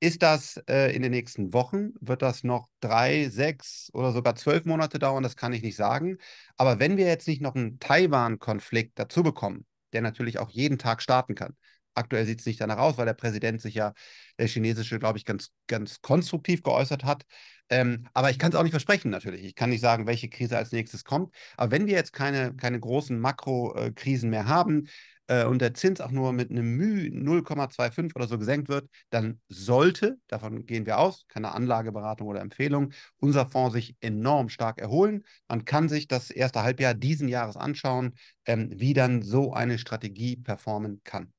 Ist das äh, in den nächsten Wochen? Wird das noch drei, sechs oder sogar zwölf Monate dauern? Das kann ich nicht sagen. Aber wenn wir jetzt nicht noch einen Taiwan-Konflikt dazu bekommen, der natürlich auch jeden Tag starten kann, aktuell sieht es nicht danach aus, weil der Präsident sich ja, der chinesische, glaube ich, ganz, ganz konstruktiv geäußert hat. Ähm, aber ich kann es auch nicht versprechen, natürlich. Ich kann nicht sagen, welche Krise als nächstes kommt. Aber wenn wir jetzt keine, keine großen Makrokrisen mehr haben, äh, und der Zins auch nur mit einem Mühe 0,25 oder so gesenkt wird, dann sollte, davon gehen wir aus, keine Anlageberatung oder Empfehlung, unser Fonds sich enorm stark erholen. Man kann sich das erste Halbjahr diesen Jahres anschauen, ähm, wie dann so eine Strategie performen kann.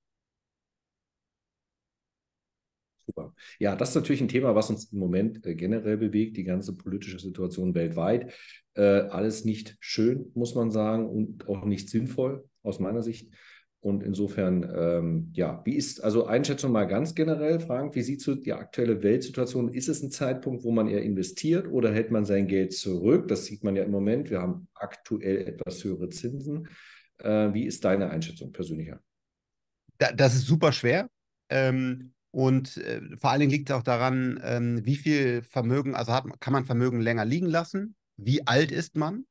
Super. Ja, das ist natürlich ein Thema, was uns im Moment äh, generell bewegt, die ganze politische Situation weltweit. Äh, alles nicht schön, muss man sagen, und auch nicht sinnvoll aus meiner Sicht. Und insofern, ähm, ja, wie ist, also Einschätzung mal ganz generell, Frank, wie sieht so die aktuelle Weltsituation? Ist es ein Zeitpunkt, wo man eher investiert oder hält man sein Geld zurück? Das sieht man ja im Moment. Wir haben aktuell etwas höhere Zinsen. Äh, wie ist deine Einschätzung persönlicher? das ist super schwer. Ähm, und äh, vor allen Dingen liegt es auch daran, ähm, wie viel Vermögen, also hat, kann man Vermögen länger liegen lassen? Wie alt ist man?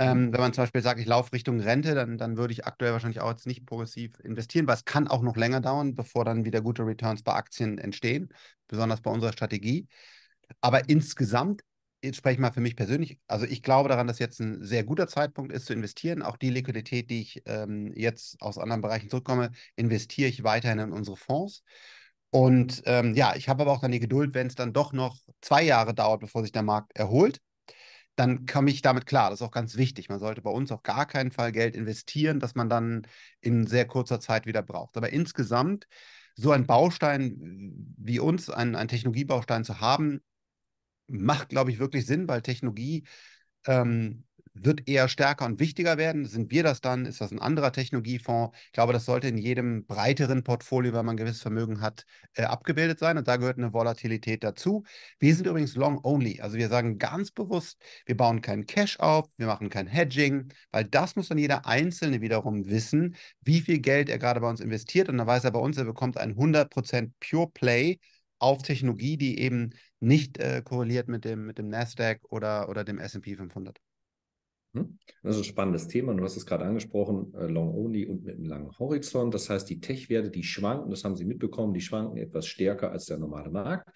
Ähm, mhm. wenn man zum Beispiel sagt, ich laufe Richtung Rente, dann, dann würde ich aktuell wahrscheinlich auch jetzt nicht progressiv investieren, weil es kann auch noch länger dauern, bevor dann wieder gute Returns bei Aktien entstehen, besonders bei unserer Strategie. Aber insgesamt, jetzt spreche ich mal für mich persönlich, also ich glaube daran, dass jetzt ein sehr guter Zeitpunkt ist zu investieren. Auch die Liquidität, die ich ähm, jetzt aus anderen Bereichen zurückkomme, investiere ich weiterhin in unsere Fonds. Und ähm, ja, ich habe aber auch dann die Geduld, wenn es dann doch noch zwei Jahre dauert, bevor sich der Markt erholt, dann komme ich damit klar. Das ist auch ganz wichtig. Man sollte bei uns auf gar keinen Fall Geld investieren, das man dann in sehr kurzer Zeit wieder braucht. Aber insgesamt so ein Baustein wie uns, ein, einen Technologiebaustein zu haben, macht, glaube ich, wirklich Sinn, weil Technologie ähm, wird eher stärker und wichtiger werden. Sind wir das dann? Ist das ein anderer Technologiefonds? Ich glaube, das sollte in jedem breiteren Portfolio, wenn man ein gewisses Vermögen hat, äh, abgebildet sein. Und da gehört eine Volatilität dazu. Wir sind übrigens long-only. Also wir sagen ganz bewusst, wir bauen keinen Cash auf, wir machen kein Hedging, weil das muss dann jeder Einzelne wiederum wissen, wie viel Geld er gerade bei uns investiert. Und dann weiß er bei uns, er bekommt ein 100% Pure Play auf Technologie, die eben nicht äh, korreliert mit dem, mit dem Nasdaq oder, oder dem SP 500. Hm? Das ist ein spannendes Thema. Du hast es gerade angesprochen, äh, Long Only und mit einem langen Horizont. Das heißt, die Tech-Werte, die schwanken, das haben Sie mitbekommen, die schwanken etwas stärker als der normale Markt,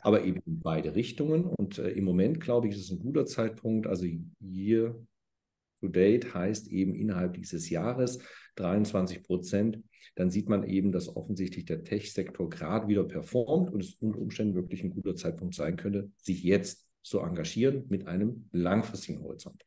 aber eben in beide Richtungen. Und äh, im Moment, glaube ich, ist es ein guter Zeitpunkt. Also year to date heißt eben innerhalb dieses Jahres 23 Prozent. Dann sieht man eben, dass offensichtlich der Tech-Sektor gerade wieder performt und es unter Umständen wirklich ein guter Zeitpunkt sein könnte, sich jetzt zu engagieren mit einem langfristigen Horizont.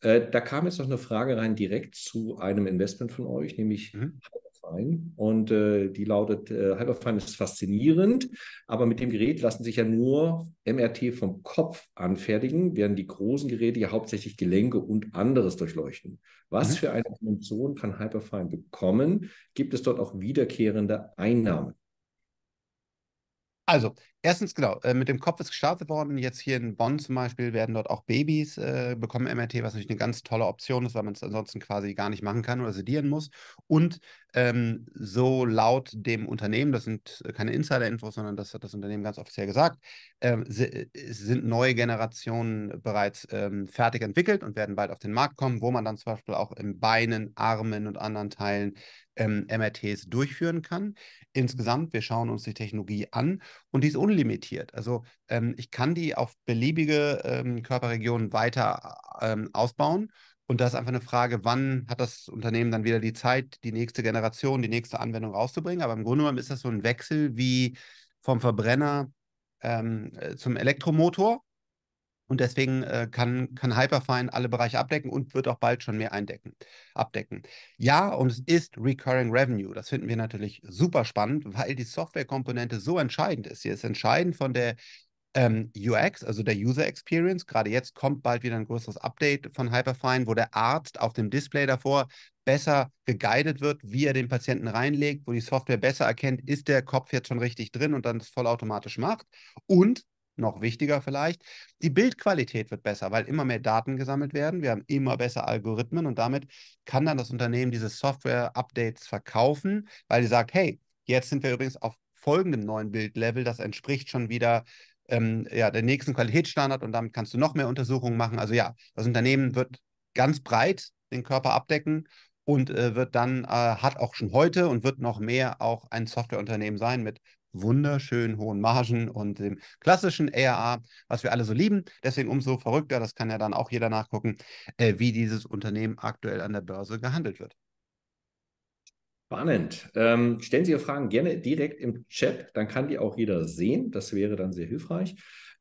Äh, da kam jetzt noch eine Frage rein direkt zu einem Investment von euch, nämlich mhm. Hyperfine. Und äh, die lautet, äh, Hyperfine ist faszinierend, aber mit dem Gerät lassen sich ja nur MRT vom Kopf anfertigen, während die großen Geräte ja hauptsächlich Gelenke und anderes durchleuchten. Was mhm. für eine Dimension kann Hyperfine bekommen? Gibt es dort auch wiederkehrende Einnahmen? Also, Erstens, genau, äh, mit dem Kopf ist gestartet worden. Jetzt hier in Bonn zum Beispiel werden dort auch Babys äh, bekommen MRT, was natürlich eine ganz tolle Option ist, weil man es ansonsten quasi gar nicht machen kann oder sedieren muss. Und ähm, so laut dem Unternehmen, das sind äh, keine Insider-Infos, sondern das hat das Unternehmen ganz offiziell gesagt, ähm, äh, sind neue Generationen bereits ähm, fertig entwickelt und werden bald auf den Markt kommen, wo man dann zum Beispiel auch in Beinen, Armen und anderen Teilen ähm, MRTs durchführen kann. Insgesamt, wir schauen uns die Technologie an und die ist unlimitiert. Also ähm, ich kann die auf beliebige ähm, Körperregionen weiter äh, ähm, ausbauen. Und da ist einfach eine Frage, wann hat das Unternehmen dann wieder die Zeit, die nächste Generation, die nächste Anwendung rauszubringen. Aber im Grunde genommen ist das so ein Wechsel wie vom Verbrenner ähm, äh, zum Elektromotor. Und deswegen äh, kann, kann Hyperfine alle Bereiche abdecken und wird auch bald schon mehr eindecken, abdecken. Ja, und es ist Recurring Revenue. Das finden wir natürlich super spannend, weil die Softwarekomponente so entscheidend ist. Sie ist entscheidend von der ähm, UX, also der User Experience. Gerade jetzt kommt bald wieder ein größeres Update von Hyperfine, wo der Arzt auf dem Display davor besser geguidet wird, wie er den Patienten reinlegt, wo die Software besser erkennt, ist der Kopf jetzt schon richtig drin und dann es vollautomatisch macht. Und noch wichtiger vielleicht. Die Bildqualität wird besser, weil immer mehr Daten gesammelt werden. Wir haben immer bessere Algorithmen und damit kann dann das Unternehmen diese Software-Updates verkaufen, weil sie sagt, hey, jetzt sind wir übrigens auf folgendem neuen Bildlevel, das entspricht schon wieder ähm, ja, der nächsten Qualitätsstandard und damit kannst du noch mehr Untersuchungen machen. Also ja, das Unternehmen wird ganz breit den Körper abdecken und äh, wird dann, äh, hat auch schon heute und wird noch mehr auch ein Softwareunternehmen sein mit wunderschönen hohen Margen und dem klassischen ERA, was wir alle so lieben. Deswegen umso verrückter, das kann ja dann auch jeder nachgucken, äh, wie dieses Unternehmen aktuell an der Börse gehandelt wird. Spannend. Ähm, stellen Sie Ihre Fragen gerne direkt im Chat, dann kann die auch jeder sehen. Das wäre dann sehr hilfreich.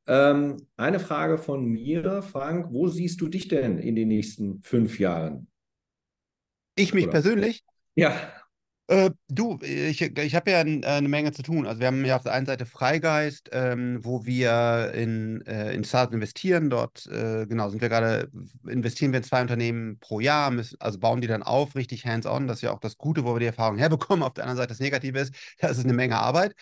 Ähm, eine Frage von mir, Frank. Wo siehst du dich denn in den nächsten fünf Jahren? Ich mich Oder? persönlich? Ja. Äh, du, ich, ich habe ja ein, äh, eine Menge zu tun. Also wir haben ja auf der einen Seite Freigeist, ähm, wo wir in, äh, in Startups investieren. Dort äh, genau sind wir gerade, investieren wir in zwei Unternehmen pro Jahr, müssen, also bauen die dann auf, richtig hands-on. Das ist ja auch das Gute, wo wir die Erfahrung herbekommen. Auf der anderen Seite das Negative ist, [LAUGHS] das ist eine Menge Arbeit.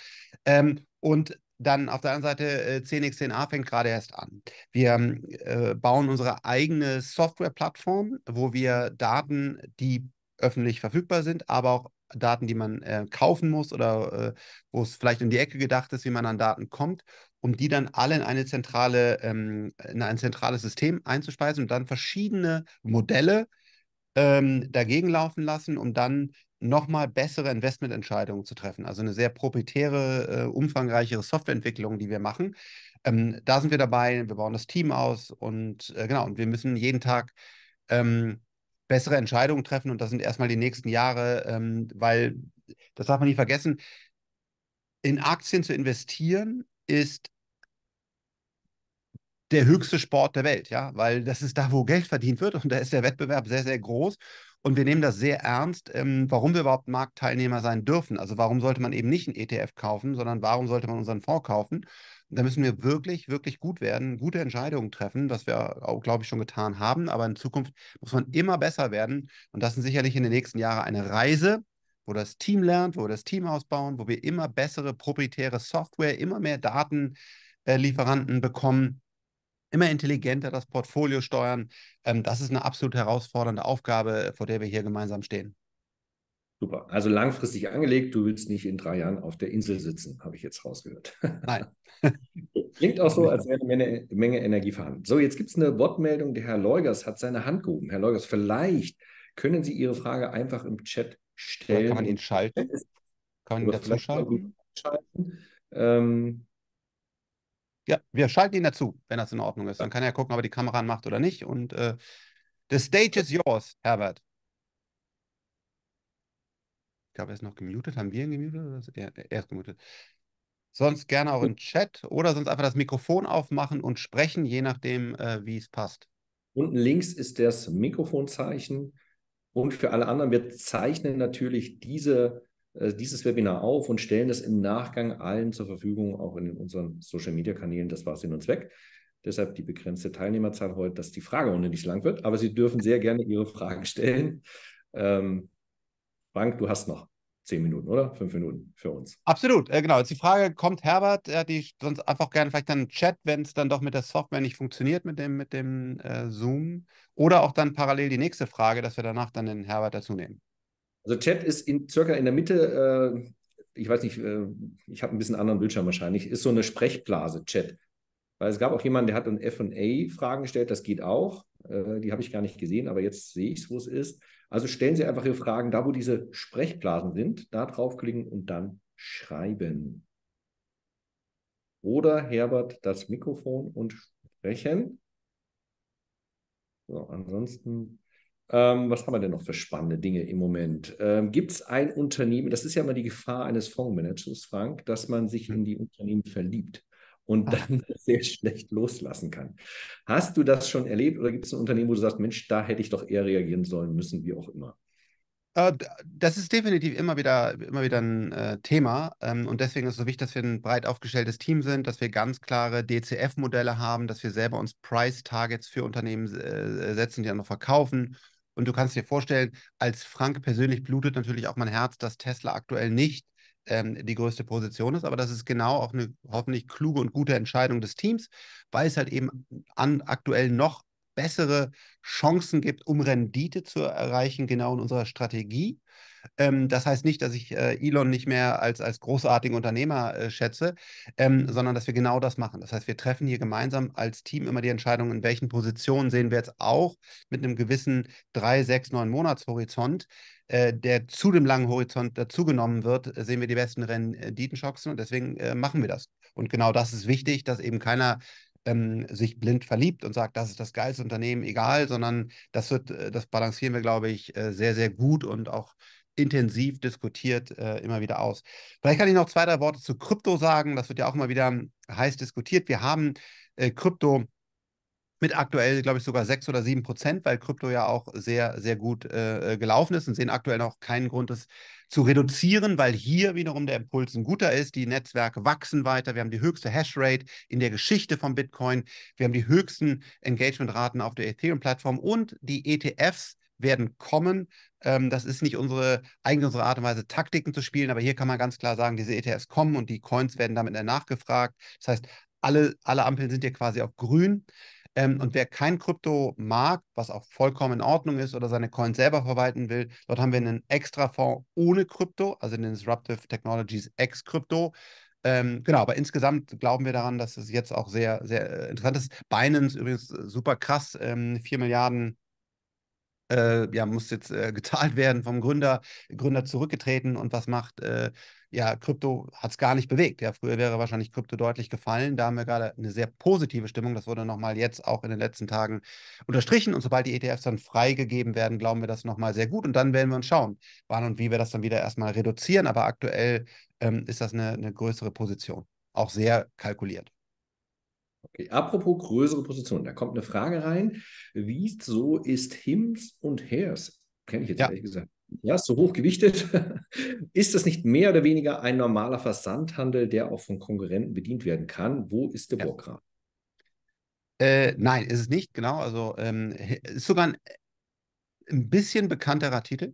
Ähm, und dann auf der anderen Seite äh, 10x10a fängt gerade erst an. Wir ähm, äh, bauen unsere eigene Software-Plattform, wo wir Daten, die öffentlich verfügbar sind, aber auch Daten, die man äh, kaufen muss oder äh, wo es vielleicht um die Ecke gedacht ist, wie man an Daten kommt, um die dann alle in, eine zentrale, ähm, in ein zentrales System einzuspeisen und dann verschiedene Modelle ähm, dagegen laufen lassen, um dann nochmal bessere Investmententscheidungen zu treffen. Also eine sehr proprietäre, äh, umfangreichere Softwareentwicklung, die wir machen. Ähm, da sind wir dabei, wir bauen das Team aus und äh, genau, und wir müssen jeden Tag ähm, bessere Entscheidungen treffen und das sind erstmal die nächsten Jahre, ähm, weil das darf man nie vergessen. In Aktien zu investieren ist der höchste Sport der Welt, ja, weil das ist da, wo Geld verdient wird und da ist der Wettbewerb sehr, sehr groß und wir nehmen das sehr ernst, ähm, warum wir überhaupt Marktteilnehmer sein dürfen. Also warum sollte man eben nicht einen ETF kaufen, sondern warum sollte man unseren Fonds kaufen? Und da müssen wir wirklich, wirklich gut werden, gute Entscheidungen treffen, was wir auch, glaube ich, schon getan haben. Aber in Zukunft muss man immer besser werden. Und das sind sicherlich in den nächsten Jahren eine Reise, wo das Team lernt, wo wir das Team ausbauen, wo wir immer bessere proprietäre Software, immer mehr Datenlieferanten äh, bekommen immer intelligenter das Portfolio steuern. Ähm, das ist eine absolut herausfordernde Aufgabe, vor der wir hier gemeinsam stehen. Super. Also langfristig angelegt, du willst nicht in drei Jahren auf der Insel sitzen, habe ich jetzt rausgehört. Nein. [LAUGHS] Klingt auch so, als wäre eine Menge, Menge Energie vorhanden. So, jetzt gibt es eine Wortmeldung. Der Herr Leugers hat seine Hand gehoben. Herr Leugers, vielleicht können Sie Ihre Frage einfach im Chat stellen. Oder kann man ihn schalten? Kann man ihn dazu schalten? Ähm, ja, wir schalten ihn dazu, wenn das in Ordnung ist. Dann kann er gucken, ob er die Kamera anmacht oder nicht. Und äh, the stage is yours, Herbert. Ich glaube, er ist noch gemutet. Haben wir ihn gemutet? Er, er ist gemutet. Sonst gerne auch im Chat oder sonst einfach das Mikrofon aufmachen und sprechen, je nachdem, äh, wie es passt. Unten links ist das Mikrofonzeichen. Und für alle anderen, wir zeichnen natürlich diese äh, dieses Webinar auf und stellen das im Nachgang allen zur Verfügung, auch in unseren Social-Media-Kanälen. Das war Sinn und Zweck. Deshalb die begrenzte Teilnehmerzahl heute, dass die Fragerunde nicht lang wird. Aber Sie dürfen sehr gerne Ihre Fragen stellen. Ähm, Frank, du hast noch zehn Minuten, oder? Fünf Minuten für uns. Absolut, äh, genau. Jetzt die Frage, kommt Herbert, äh, die sonst einfach gerne vielleicht dann Chat, wenn es dann doch mit der Software nicht funktioniert, mit dem, mit dem äh, Zoom. Oder auch dann parallel die nächste Frage, dass wir danach dann den Herbert dazu nehmen. Also Chat ist in, circa in der Mitte, äh, ich weiß nicht, äh, ich habe ein bisschen anderen Bildschirm wahrscheinlich, ist so eine Sprechblase, Chat. Weil es gab auch jemanden, der hat ein FA-Fragen gestellt, das geht auch. Äh, die habe ich gar nicht gesehen, aber jetzt sehe ich es, wo es ist. Also stellen Sie einfach Ihre Fragen da, wo diese Sprechblasen sind, da draufklicken und dann schreiben. Oder Herbert das Mikrofon und sprechen. So, ansonsten ähm, was haben wir denn noch für spannende Dinge im Moment? Ähm, Gibt es ein Unternehmen, das ist ja immer die Gefahr eines Fondsmanagers, Frank, dass man sich mhm. in die Unternehmen verliebt und ah. dann [LAUGHS] sehr schlecht loslassen kann. Hast du das schon erlebt oder gibt es ein Unternehmen, wo du sagst, Mensch, da hätte ich doch eher reagieren sollen müssen, wie auch immer? Äh, das ist definitiv immer wieder, immer wieder ein äh, Thema ähm, und deswegen ist es so wichtig, dass wir ein breit aufgestelltes Team sind, dass wir ganz klare DCF-Modelle haben, dass wir selber uns Price-Targets für Unternehmen äh, setzen, die dann noch verkaufen und du kannst dir vorstellen, als Frank persönlich blutet natürlich auch mein Herz, dass Tesla aktuell nicht ähm, die größte Position ist, aber das ist genau auch eine hoffentlich kluge und gute Entscheidung des Teams, weil es halt eben an aktuell noch bessere Chancen gibt, um Rendite zu erreichen, genau in unserer Strategie. Ähm, das heißt nicht, dass ich äh, Elon nicht mehr als, als großartigen Unternehmer äh, schätze, ähm, sondern dass wir genau das machen. Das heißt, wir treffen hier gemeinsam als Team immer die Entscheidung, in welchen Positionen sehen wir jetzt auch mit einem gewissen drei, sechs, neun Monatshorizont, äh, der zu dem langen Horizont dazugenommen wird, sehen wir die besten Renditenchancen und deswegen äh, machen wir das. Und genau das ist wichtig, dass eben keiner ähm, sich blind verliebt und sagt, das ist das geilste Unternehmen, egal, sondern das wird, äh, das balancieren wir, glaube ich, äh, sehr, sehr gut und auch intensiv diskutiert äh, immer wieder aus. Vielleicht kann ich noch zwei, drei Worte zu Krypto sagen. Das wird ja auch immer wieder heiß diskutiert. Wir haben äh, Krypto mit aktuell, glaube ich, sogar 6 oder 7 Prozent, weil Krypto ja auch sehr, sehr gut äh, äh gelaufen ist und sehen aktuell auch keinen Grund, das zu reduzieren, weil hier wiederum der Impuls ein guter ist. Die Netzwerke wachsen weiter. Wir haben die höchste Hashrate in der Geschichte von Bitcoin. Wir haben die höchsten Engagementraten auf der Ethereum-Plattform und die ETFs werden kommen. Ähm, das ist nicht unsere eigentlich unsere Art und Weise, Taktiken zu spielen, aber hier kann man ganz klar sagen, diese ETFs kommen und die Coins werden damit nachgefragt. Das heißt, alle, alle Ampeln sind hier quasi auf grün. Ähm, und wer kein Krypto mag, was auch vollkommen in Ordnung ist oder seine Coins selber verwalten will, dort haben wir einen extra Fonds ohne Krypto, also den Disruptive Technologies Ex-Krypto. Ähm, genau, aber insgesamt glauben wir daran, dass es jetzt auch sehr, sehr äh, interessant ist. Binance übrigens äh, super krass, ähm, 4 Milliarden äh, ja, muss jetzt äh, [LAUGHS] geteilt werden vom Gründer, Gründer zurückgetreten und was macht äh, ja, Krypto hat es gar nicht bewegt. Ja, früher wäre wahrscheinlich Krypto deutlich gefallen. Da haben wir gerade eine sehr positive Stimmung. Das wurde nochmal jetzt auch in den letzten Tagen unterstrichen. Und sobald die ETFs dann freigegeben werden, glauben wir das nochmal sehr gut. Und dann werden wir uns schauen, wann und wie wir das dann wieder erstmal reduzieren. Aber aktuell ähm, ist das eine, eine größere Position. Auch sehr kalkuliert. Okay, apropos größere Positionen, da kommt eine Frage rein. Wieso ist Hims und Hers, kenne ich jetzt ja. ehrlich gesagt, ja, so hochgewichtet, [LAUGHS] ist das nicht mehr oder weniger ein normaler Versandhandel, der auch von Konkurrenten bedient werden kann? Wo ist der ja. Burggraf? Äh, nein, ist es nicht, genau. Also ähm, ist sogar ein, ein, bisschen bekannterer Titel.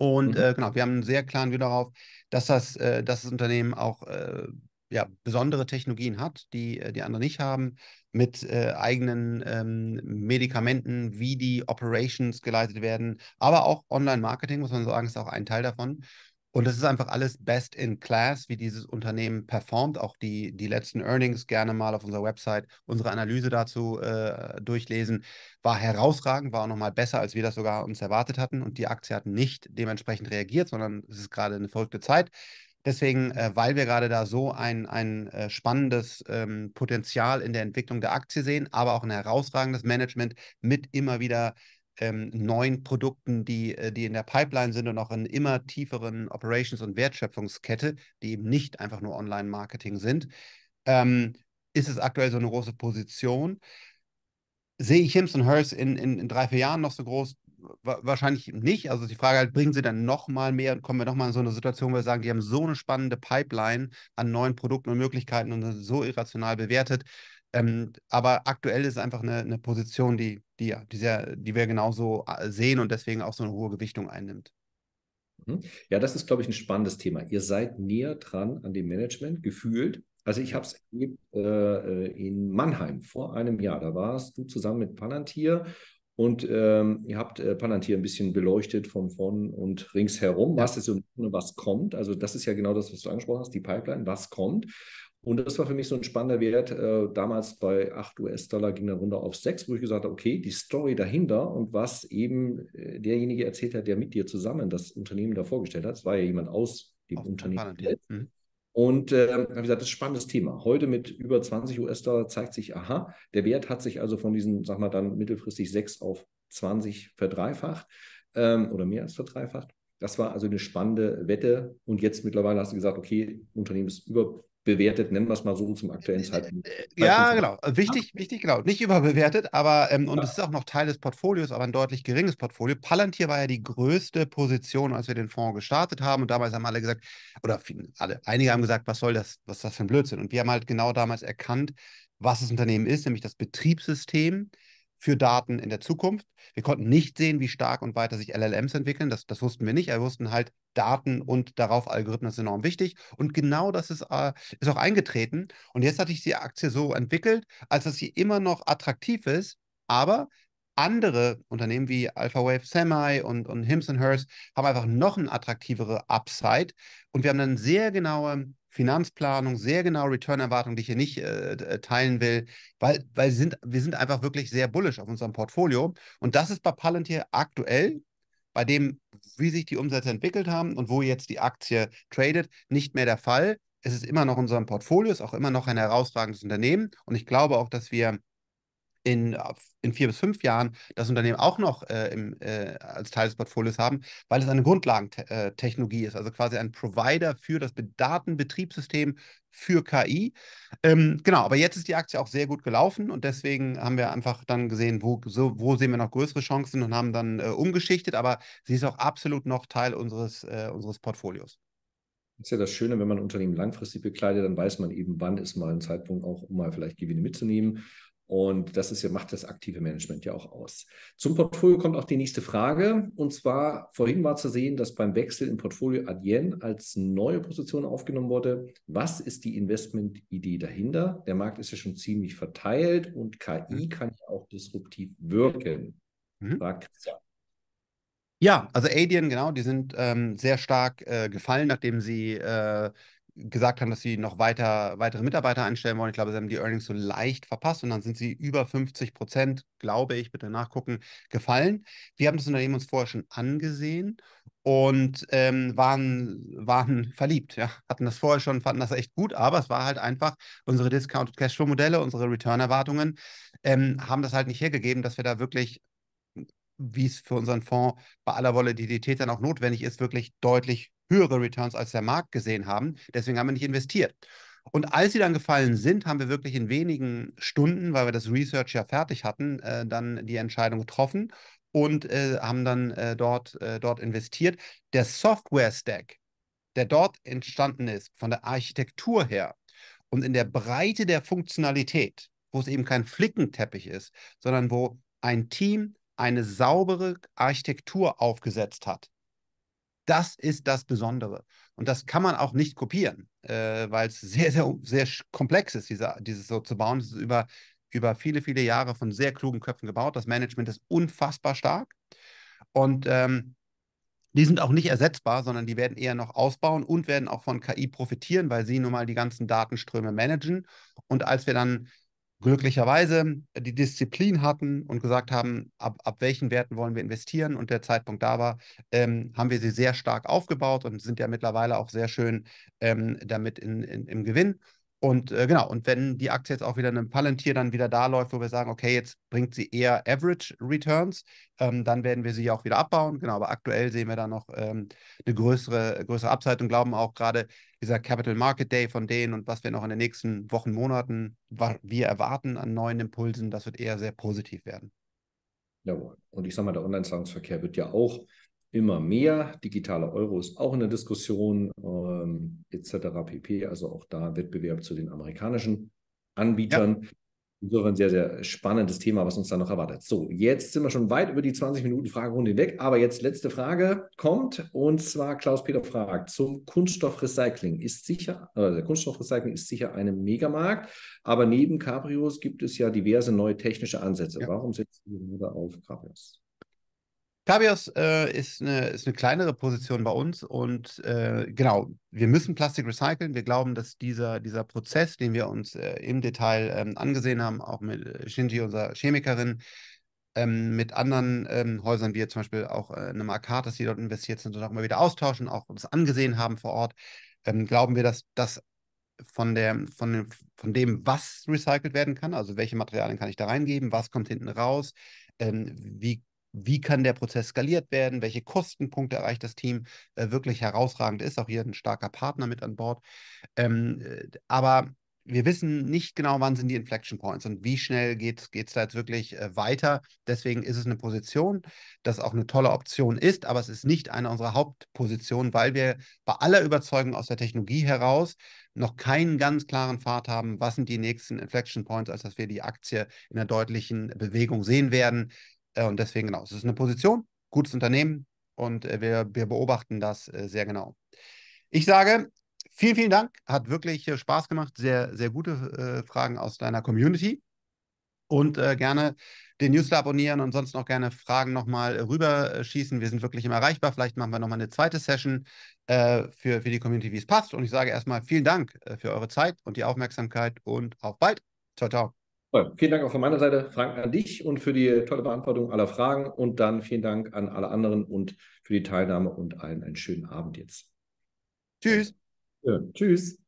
Und mhm. äh, genau, wir haben einen sehr klaren View darauf, dass das, äh, dass das Unternehmen auch äh, ja, besondere Technologien hat, die äh, die andere nicht haben, mit äh, eigenen ähm, Medikamenten, wie die Operations geleitet werden, aber auch Online-Marketing, muss man sagen, ist auch ein Teil davon. Und das ist einfach alles best in class, wie dieses Unternehmen performt. Auch die, die letzten Earnings gerne mal auf unserer Website unsere Analyse dazu äh, durchlesen. War herausragend, war auch nochmal besser, als wir das sogar uns erwartet hatten. Und die Aktie hat nicht dementsprechend reagiert, sondern es ist gerade eine verrückte Zeit. Deswegen, mhm. äh, weil wir gerade da so ein, ein äh, spannendes ähm, Potenzial in der Entwicklung der Aktie sehen, aber auch ein herausragendes Management mit immer wieder ähm, neuen Produkten, die, äh, die in der Pipeline sind und auch in immer tieferen Operations- und Wertschöpfungskette, die eben nicht einfach nur Online-Marketing sind, ähm, ist es aktuell so eine große Position. Sehe ich Hims und Hers in, in, in drei, vier Jahren noch so groß? wahrscheinlich nicht. Also die Frage halt, bringen sie dann nochmal mehr und kommen wir nochmal in so eine Situation, wo wir sagen, die haben so eine spannende Pipeline an neuen Produkten und Möglichkeiten und sind so irrational bewertet. Ähm, aber aktuell ist es einfach eine, eine Position, die, die, die, sehr, die wir genauso äh, sehen und deswegen auch so eine hohe Gewichtung einnimmt. Mhm. Ja, das ist, glaube ich, ein spannendes Thema. Ihr seid näher dran an dem Management, gefühlt. Also ich habe es erlebt äh, äh, in Mannheim vor einem Jahr. Da warst du zusammen mit Palantir und ähm, ihr habt äh, Palantir ein bisschen beleuchtet von vorn und ringsherum, was ist und was kommt. Also das ist ja genau das, was du angesprochen hast, die Pipeline, was kommt. Und das war für mich so ein spannender Wert. Äh, damals bei 8 US-Dollar ging der runter auf 6, wo ich gesagt habe, okay, die Story dahinter und was eben äh, derjenige erzählt hat, der mit dir zusammen das Unternehmen da vorgestellt hat, es war ja jemand aus dem Auf Unternehmen. Mhm. Und äh, wie gesagt, das ist ein spannendes Thema. Heute mit über 20 US-Dollar zeigt sich, aha, der Wert hat sich also von diesen, sag mal, dann mittelfristig 6 auf 20 verdreifacht ähm, oder mehr als verdreifacht. Das war also eine spannende Wette. Und jetzt mittlerweile hast du gesagt, okay, Unternehmen ist über bewertet, nennen wir es mal so zum aktuellen äh, äh, Zeitpunkt. Äh, ja, genau. Wichtig, wichtig, genau. Nicht überbewertet, aber, ähm, und es ja. ist auch noch Teil des Portfolios, aber ein deutlich geringes Portfolio. Palantir war ja die größte Position, als wir den Fonds gestartet haben. Und damals haben alle gesagt, oder viele, alle, einige haben gesagt, was soll das, was ist das für ein Blödsinn? Und wir haben halt genau damals erkannt, was das Unternehmen ist, nämlich das Betriebssystem für Daten in der Zukunft. Wir konnten nicht sehen, wie stark und weiter sich LLMs entwickeln. Das, das wussten wir nicht. Wir wussten halt, Daten und darauf Algorithmen sind enorm wichtig. Und genau das ist, äh, ist auch eingetreten. Und jetzt hatte ich die Aktie so entwickelt, als dass sie immer noch attraktiv ist. Aber andere Unternehmen wie AlphaWave Semi und, und Hims Hers haben einfach noch eine attraktivere Upside. Und wir haben dann sehr genaue Finanzplanung, sehr genau Return-Erwartungen, die ich hier nicht äh, äh, teilen will, weil, weil sind, wir sind einfach wirklich sehr bullish auf unserem Portfolio. Und das ist bei Palantir aktuell, bei dem, wie sich die Umsätze entwickelt haben und wo jetzt die Aktie tradet, nicht mehr der Fall. Es ist immer noch in unserem Portfolio, ist auch immer noch ein herausragendes Unternehmen. Und ich glaube auch, dass wir in, in vier bis fünf Jahren das Unternehmen auch noch äh, im, äh, als Teil des Portfolios haben, weil es eine Grundlagentechnologie äh, ist, also quasi ein Provider für das Datenbetriebssystem für KI. Ähm, genau, aber jetzt ist die Aktie auch sehr gut gelaufen und deswegen haben wir einfach dann gesehen, wo, so, wo sehen wir noch größere Chancen und haben dann äh, umgeschichtet, aber sie ist auch absolut noch Teil unseres, äh, unseres Portfolios. Das ist ja das Schöne, wenn man ein Unternehmen langfristig bekleidet, dann weiß man eben, wann ist mal ein Zeitpunkt auch, um mal vielleicht Gewinne mitzunehmen. Und das ist macht das aktive Management ja auch aus. Zum Portfolio kommt auch die nächste Frage. Und zwar, vorhin war zu sehen, dass beim Wechsel im Portfolio Adyen als neue Position aufgenommen wurde. Was ist die Investmentidee dahinter? Der Markt ist ja schon ziemlich verteilt und KI mhm. kann ja auch disruptiv wirken. Mhm. Fragt Christian. Ja, also Adyen, genau, die sind ähm, sehr stark äh, gefallen, nachdem sie äh, gesagt haben, dass sie noch weiter, weitere Mitarbeiter einstellen wollen. Ich glaube, sie haben die Earnings so leicht verpasst und dann sind sie über 50 Prozent, glaube ich, bitte nachgucken, gefallen. Wir haben das Unternehmen uns vorher schon angesehen und ähm, waren, waren [LAUGHS] verliebt. Ja. Hatten das vorher schon, fanden das echt gut, aber es war halt einfach unsere Discounted Cashflow-Modelle, unsere Return-Erwartungen ähm, haben das halt nicht hergegeben, dass wir da wirklich wie es für unseren Fonds bei aller Volatilität dann auch notwendig ist, wirklich deutlich höhere Returns als der Markt gesehen haben. Deswegen haben wir nicht investiert. Und als sie dann gefallen sind, haben wir wirklich in wenigen Stunden, weil wir das Research ja fertig hatten, äh, dann die Entscheidung getroffen und äh, haben dann äh, dort, äh, dort investiert. Der Software-Stack, der dort entstanden ist, von der Architektur her und in der Breite der Funktionalität, wo es eben kein Flickenteppich ist, sondern wo ein Team eine saubere Architektur aufgesetzt hat. Das ist das Besondere. Und das kann man auch nicht kopieren, äh, weil es sehr, sehr, sehr komplex ist, diese, dieses so zu bauen. Es ist über, über viele, viele Jahre von sehr klugen Köpfen gebaut. Das Management ist unfassbar stark. Und ähm, die sind auch nicht ersetzbar, sondern die werden eher noch ausbauen und werden auch von KI profitieren, weil sie nun mal die ganzen Datenströme managen. Und als wir dann glücklicherweise äh, die Disziplin hatten und gesagt haben, ab, ab welchen Werten wollen wir investieren und der Zeitpunkt da war, ähm, haben wir sie sehr stark aufgebaut und sind ja mittlerweile auch sehr schön ähm, damit in, in, im Gewinn. Und äh, genau, und wenn die Aktie jetzt auch wieder einem Palantir dann wieder da läuft, wo wir sagen, okay, jetzt bringt sie eher Average Returns, ähm, dann werden wir sie auch wieder abbauen. Genau, aber aktuell sehen wir da noch ähm, eine größere, größere Upside und glauben auch gerade dieser Capital Market Day von denen und was wir noch in den nächsten Wochen, Monaten wir erwarten an neuen Impulsen, das wird eher sehr positiv werden. Jawohl. Und ich sage mal, der Online-Zahlungsverkehr wird ja auch immer mehr. Digitaler Euro ist auch in der Diskussion ähm, etc. pp. Also auch da Wettbewerb zu den amerikanischen Anbietern. Ja. Insofern sehr, sehr spannendes Thema, was uns da noch erwartet. So, jetzt sind wir schon weit über die 20 Minuten Fragerunde hinweg, aber jetzt letzte Frage kommt und zwar Klaus-Peter fragt zum Kunststoffrecycling. Ist sicher, äh, der Kunststoffrecycling ist sicher ein Megamarkt, aber neben Cabrios gibt es ja diverse neue technische Ansätze. Ja. Warum setzen wir da auf Cabrios? Kavios äh, ist, eine, ist eine kleinere Position bei uns und äh, genau, wir müssen Plastik recyceln. Wir glauben, dass dieser, dieser Prozess, den wir uns äh, im Detail ähm, angesehen haben, auch mit Shinji, unserer Chemikerin, ähm, mit anderen ähm, Häusern, wie zum Beispiel auch äh, eine Markart, dass die dort investiert sind und auch immer wieder austauschen, auch uns angesehen haben vor Ort, ähm, glauben wir, dass das von, der, von, dem, von dem, was recycelt werden kann, also welche Materialien kann ich da reingeben, was kommt hinten raus, ähm, wie wie kann der Prozess skaliert werden, welche Kostenpunkte erreicht das Team, äh, wirklich herausragend ist, auch hier ein starker Partner mit an Bord. Ähm, äh, aber wir wissen nicht genau, wann sind die Inflection Points und wie schnell geht es da jetzt wirklich äh, weiter. Deswegen ist es eine Position, das auch eine tolle Option ist, aber es ist nicht eine unserer Hauptpositionen, weil wir bei aller Überzeugung aus der Technologie heraus noch keinen ganz klaren Pfad haben, was sind die nächsten Inflection Points, als dass wir die Aktie in einer deutlichen Bewegung sehen werden. Äh, und deswegen genau, es ist eine Position, gutes Unternehmen und äh, wir, wir beobachten das äh, sehr genau. Ich sage, vielen, vielen Dank, hat wirklich Spaß gemacht, sehr, sehr gute Fragen aus deiner Community und äh, gerne den Newsletter abonnieren und sonst noch gerne Fragen nochmal rüberschießen. Wir sind wirklich immer erreichbar. Vielleicht machen wir nochmal eine zweite Session äh, für, für die Community, wie es passt. Und ich sage erstmal vielen Dank für eure Zeit und die Aufmerksamkeit und auf bald. Ciao, ciao. Vielen Dank auch von meiner Seite, Frank, an dich und für die tolle Beantwortung aller Fragen. Und dann vielen Dank an alle anderen und für die Teilnahme und allen einen schönen Abend jetzt. Tschüss. Ja, tschüss.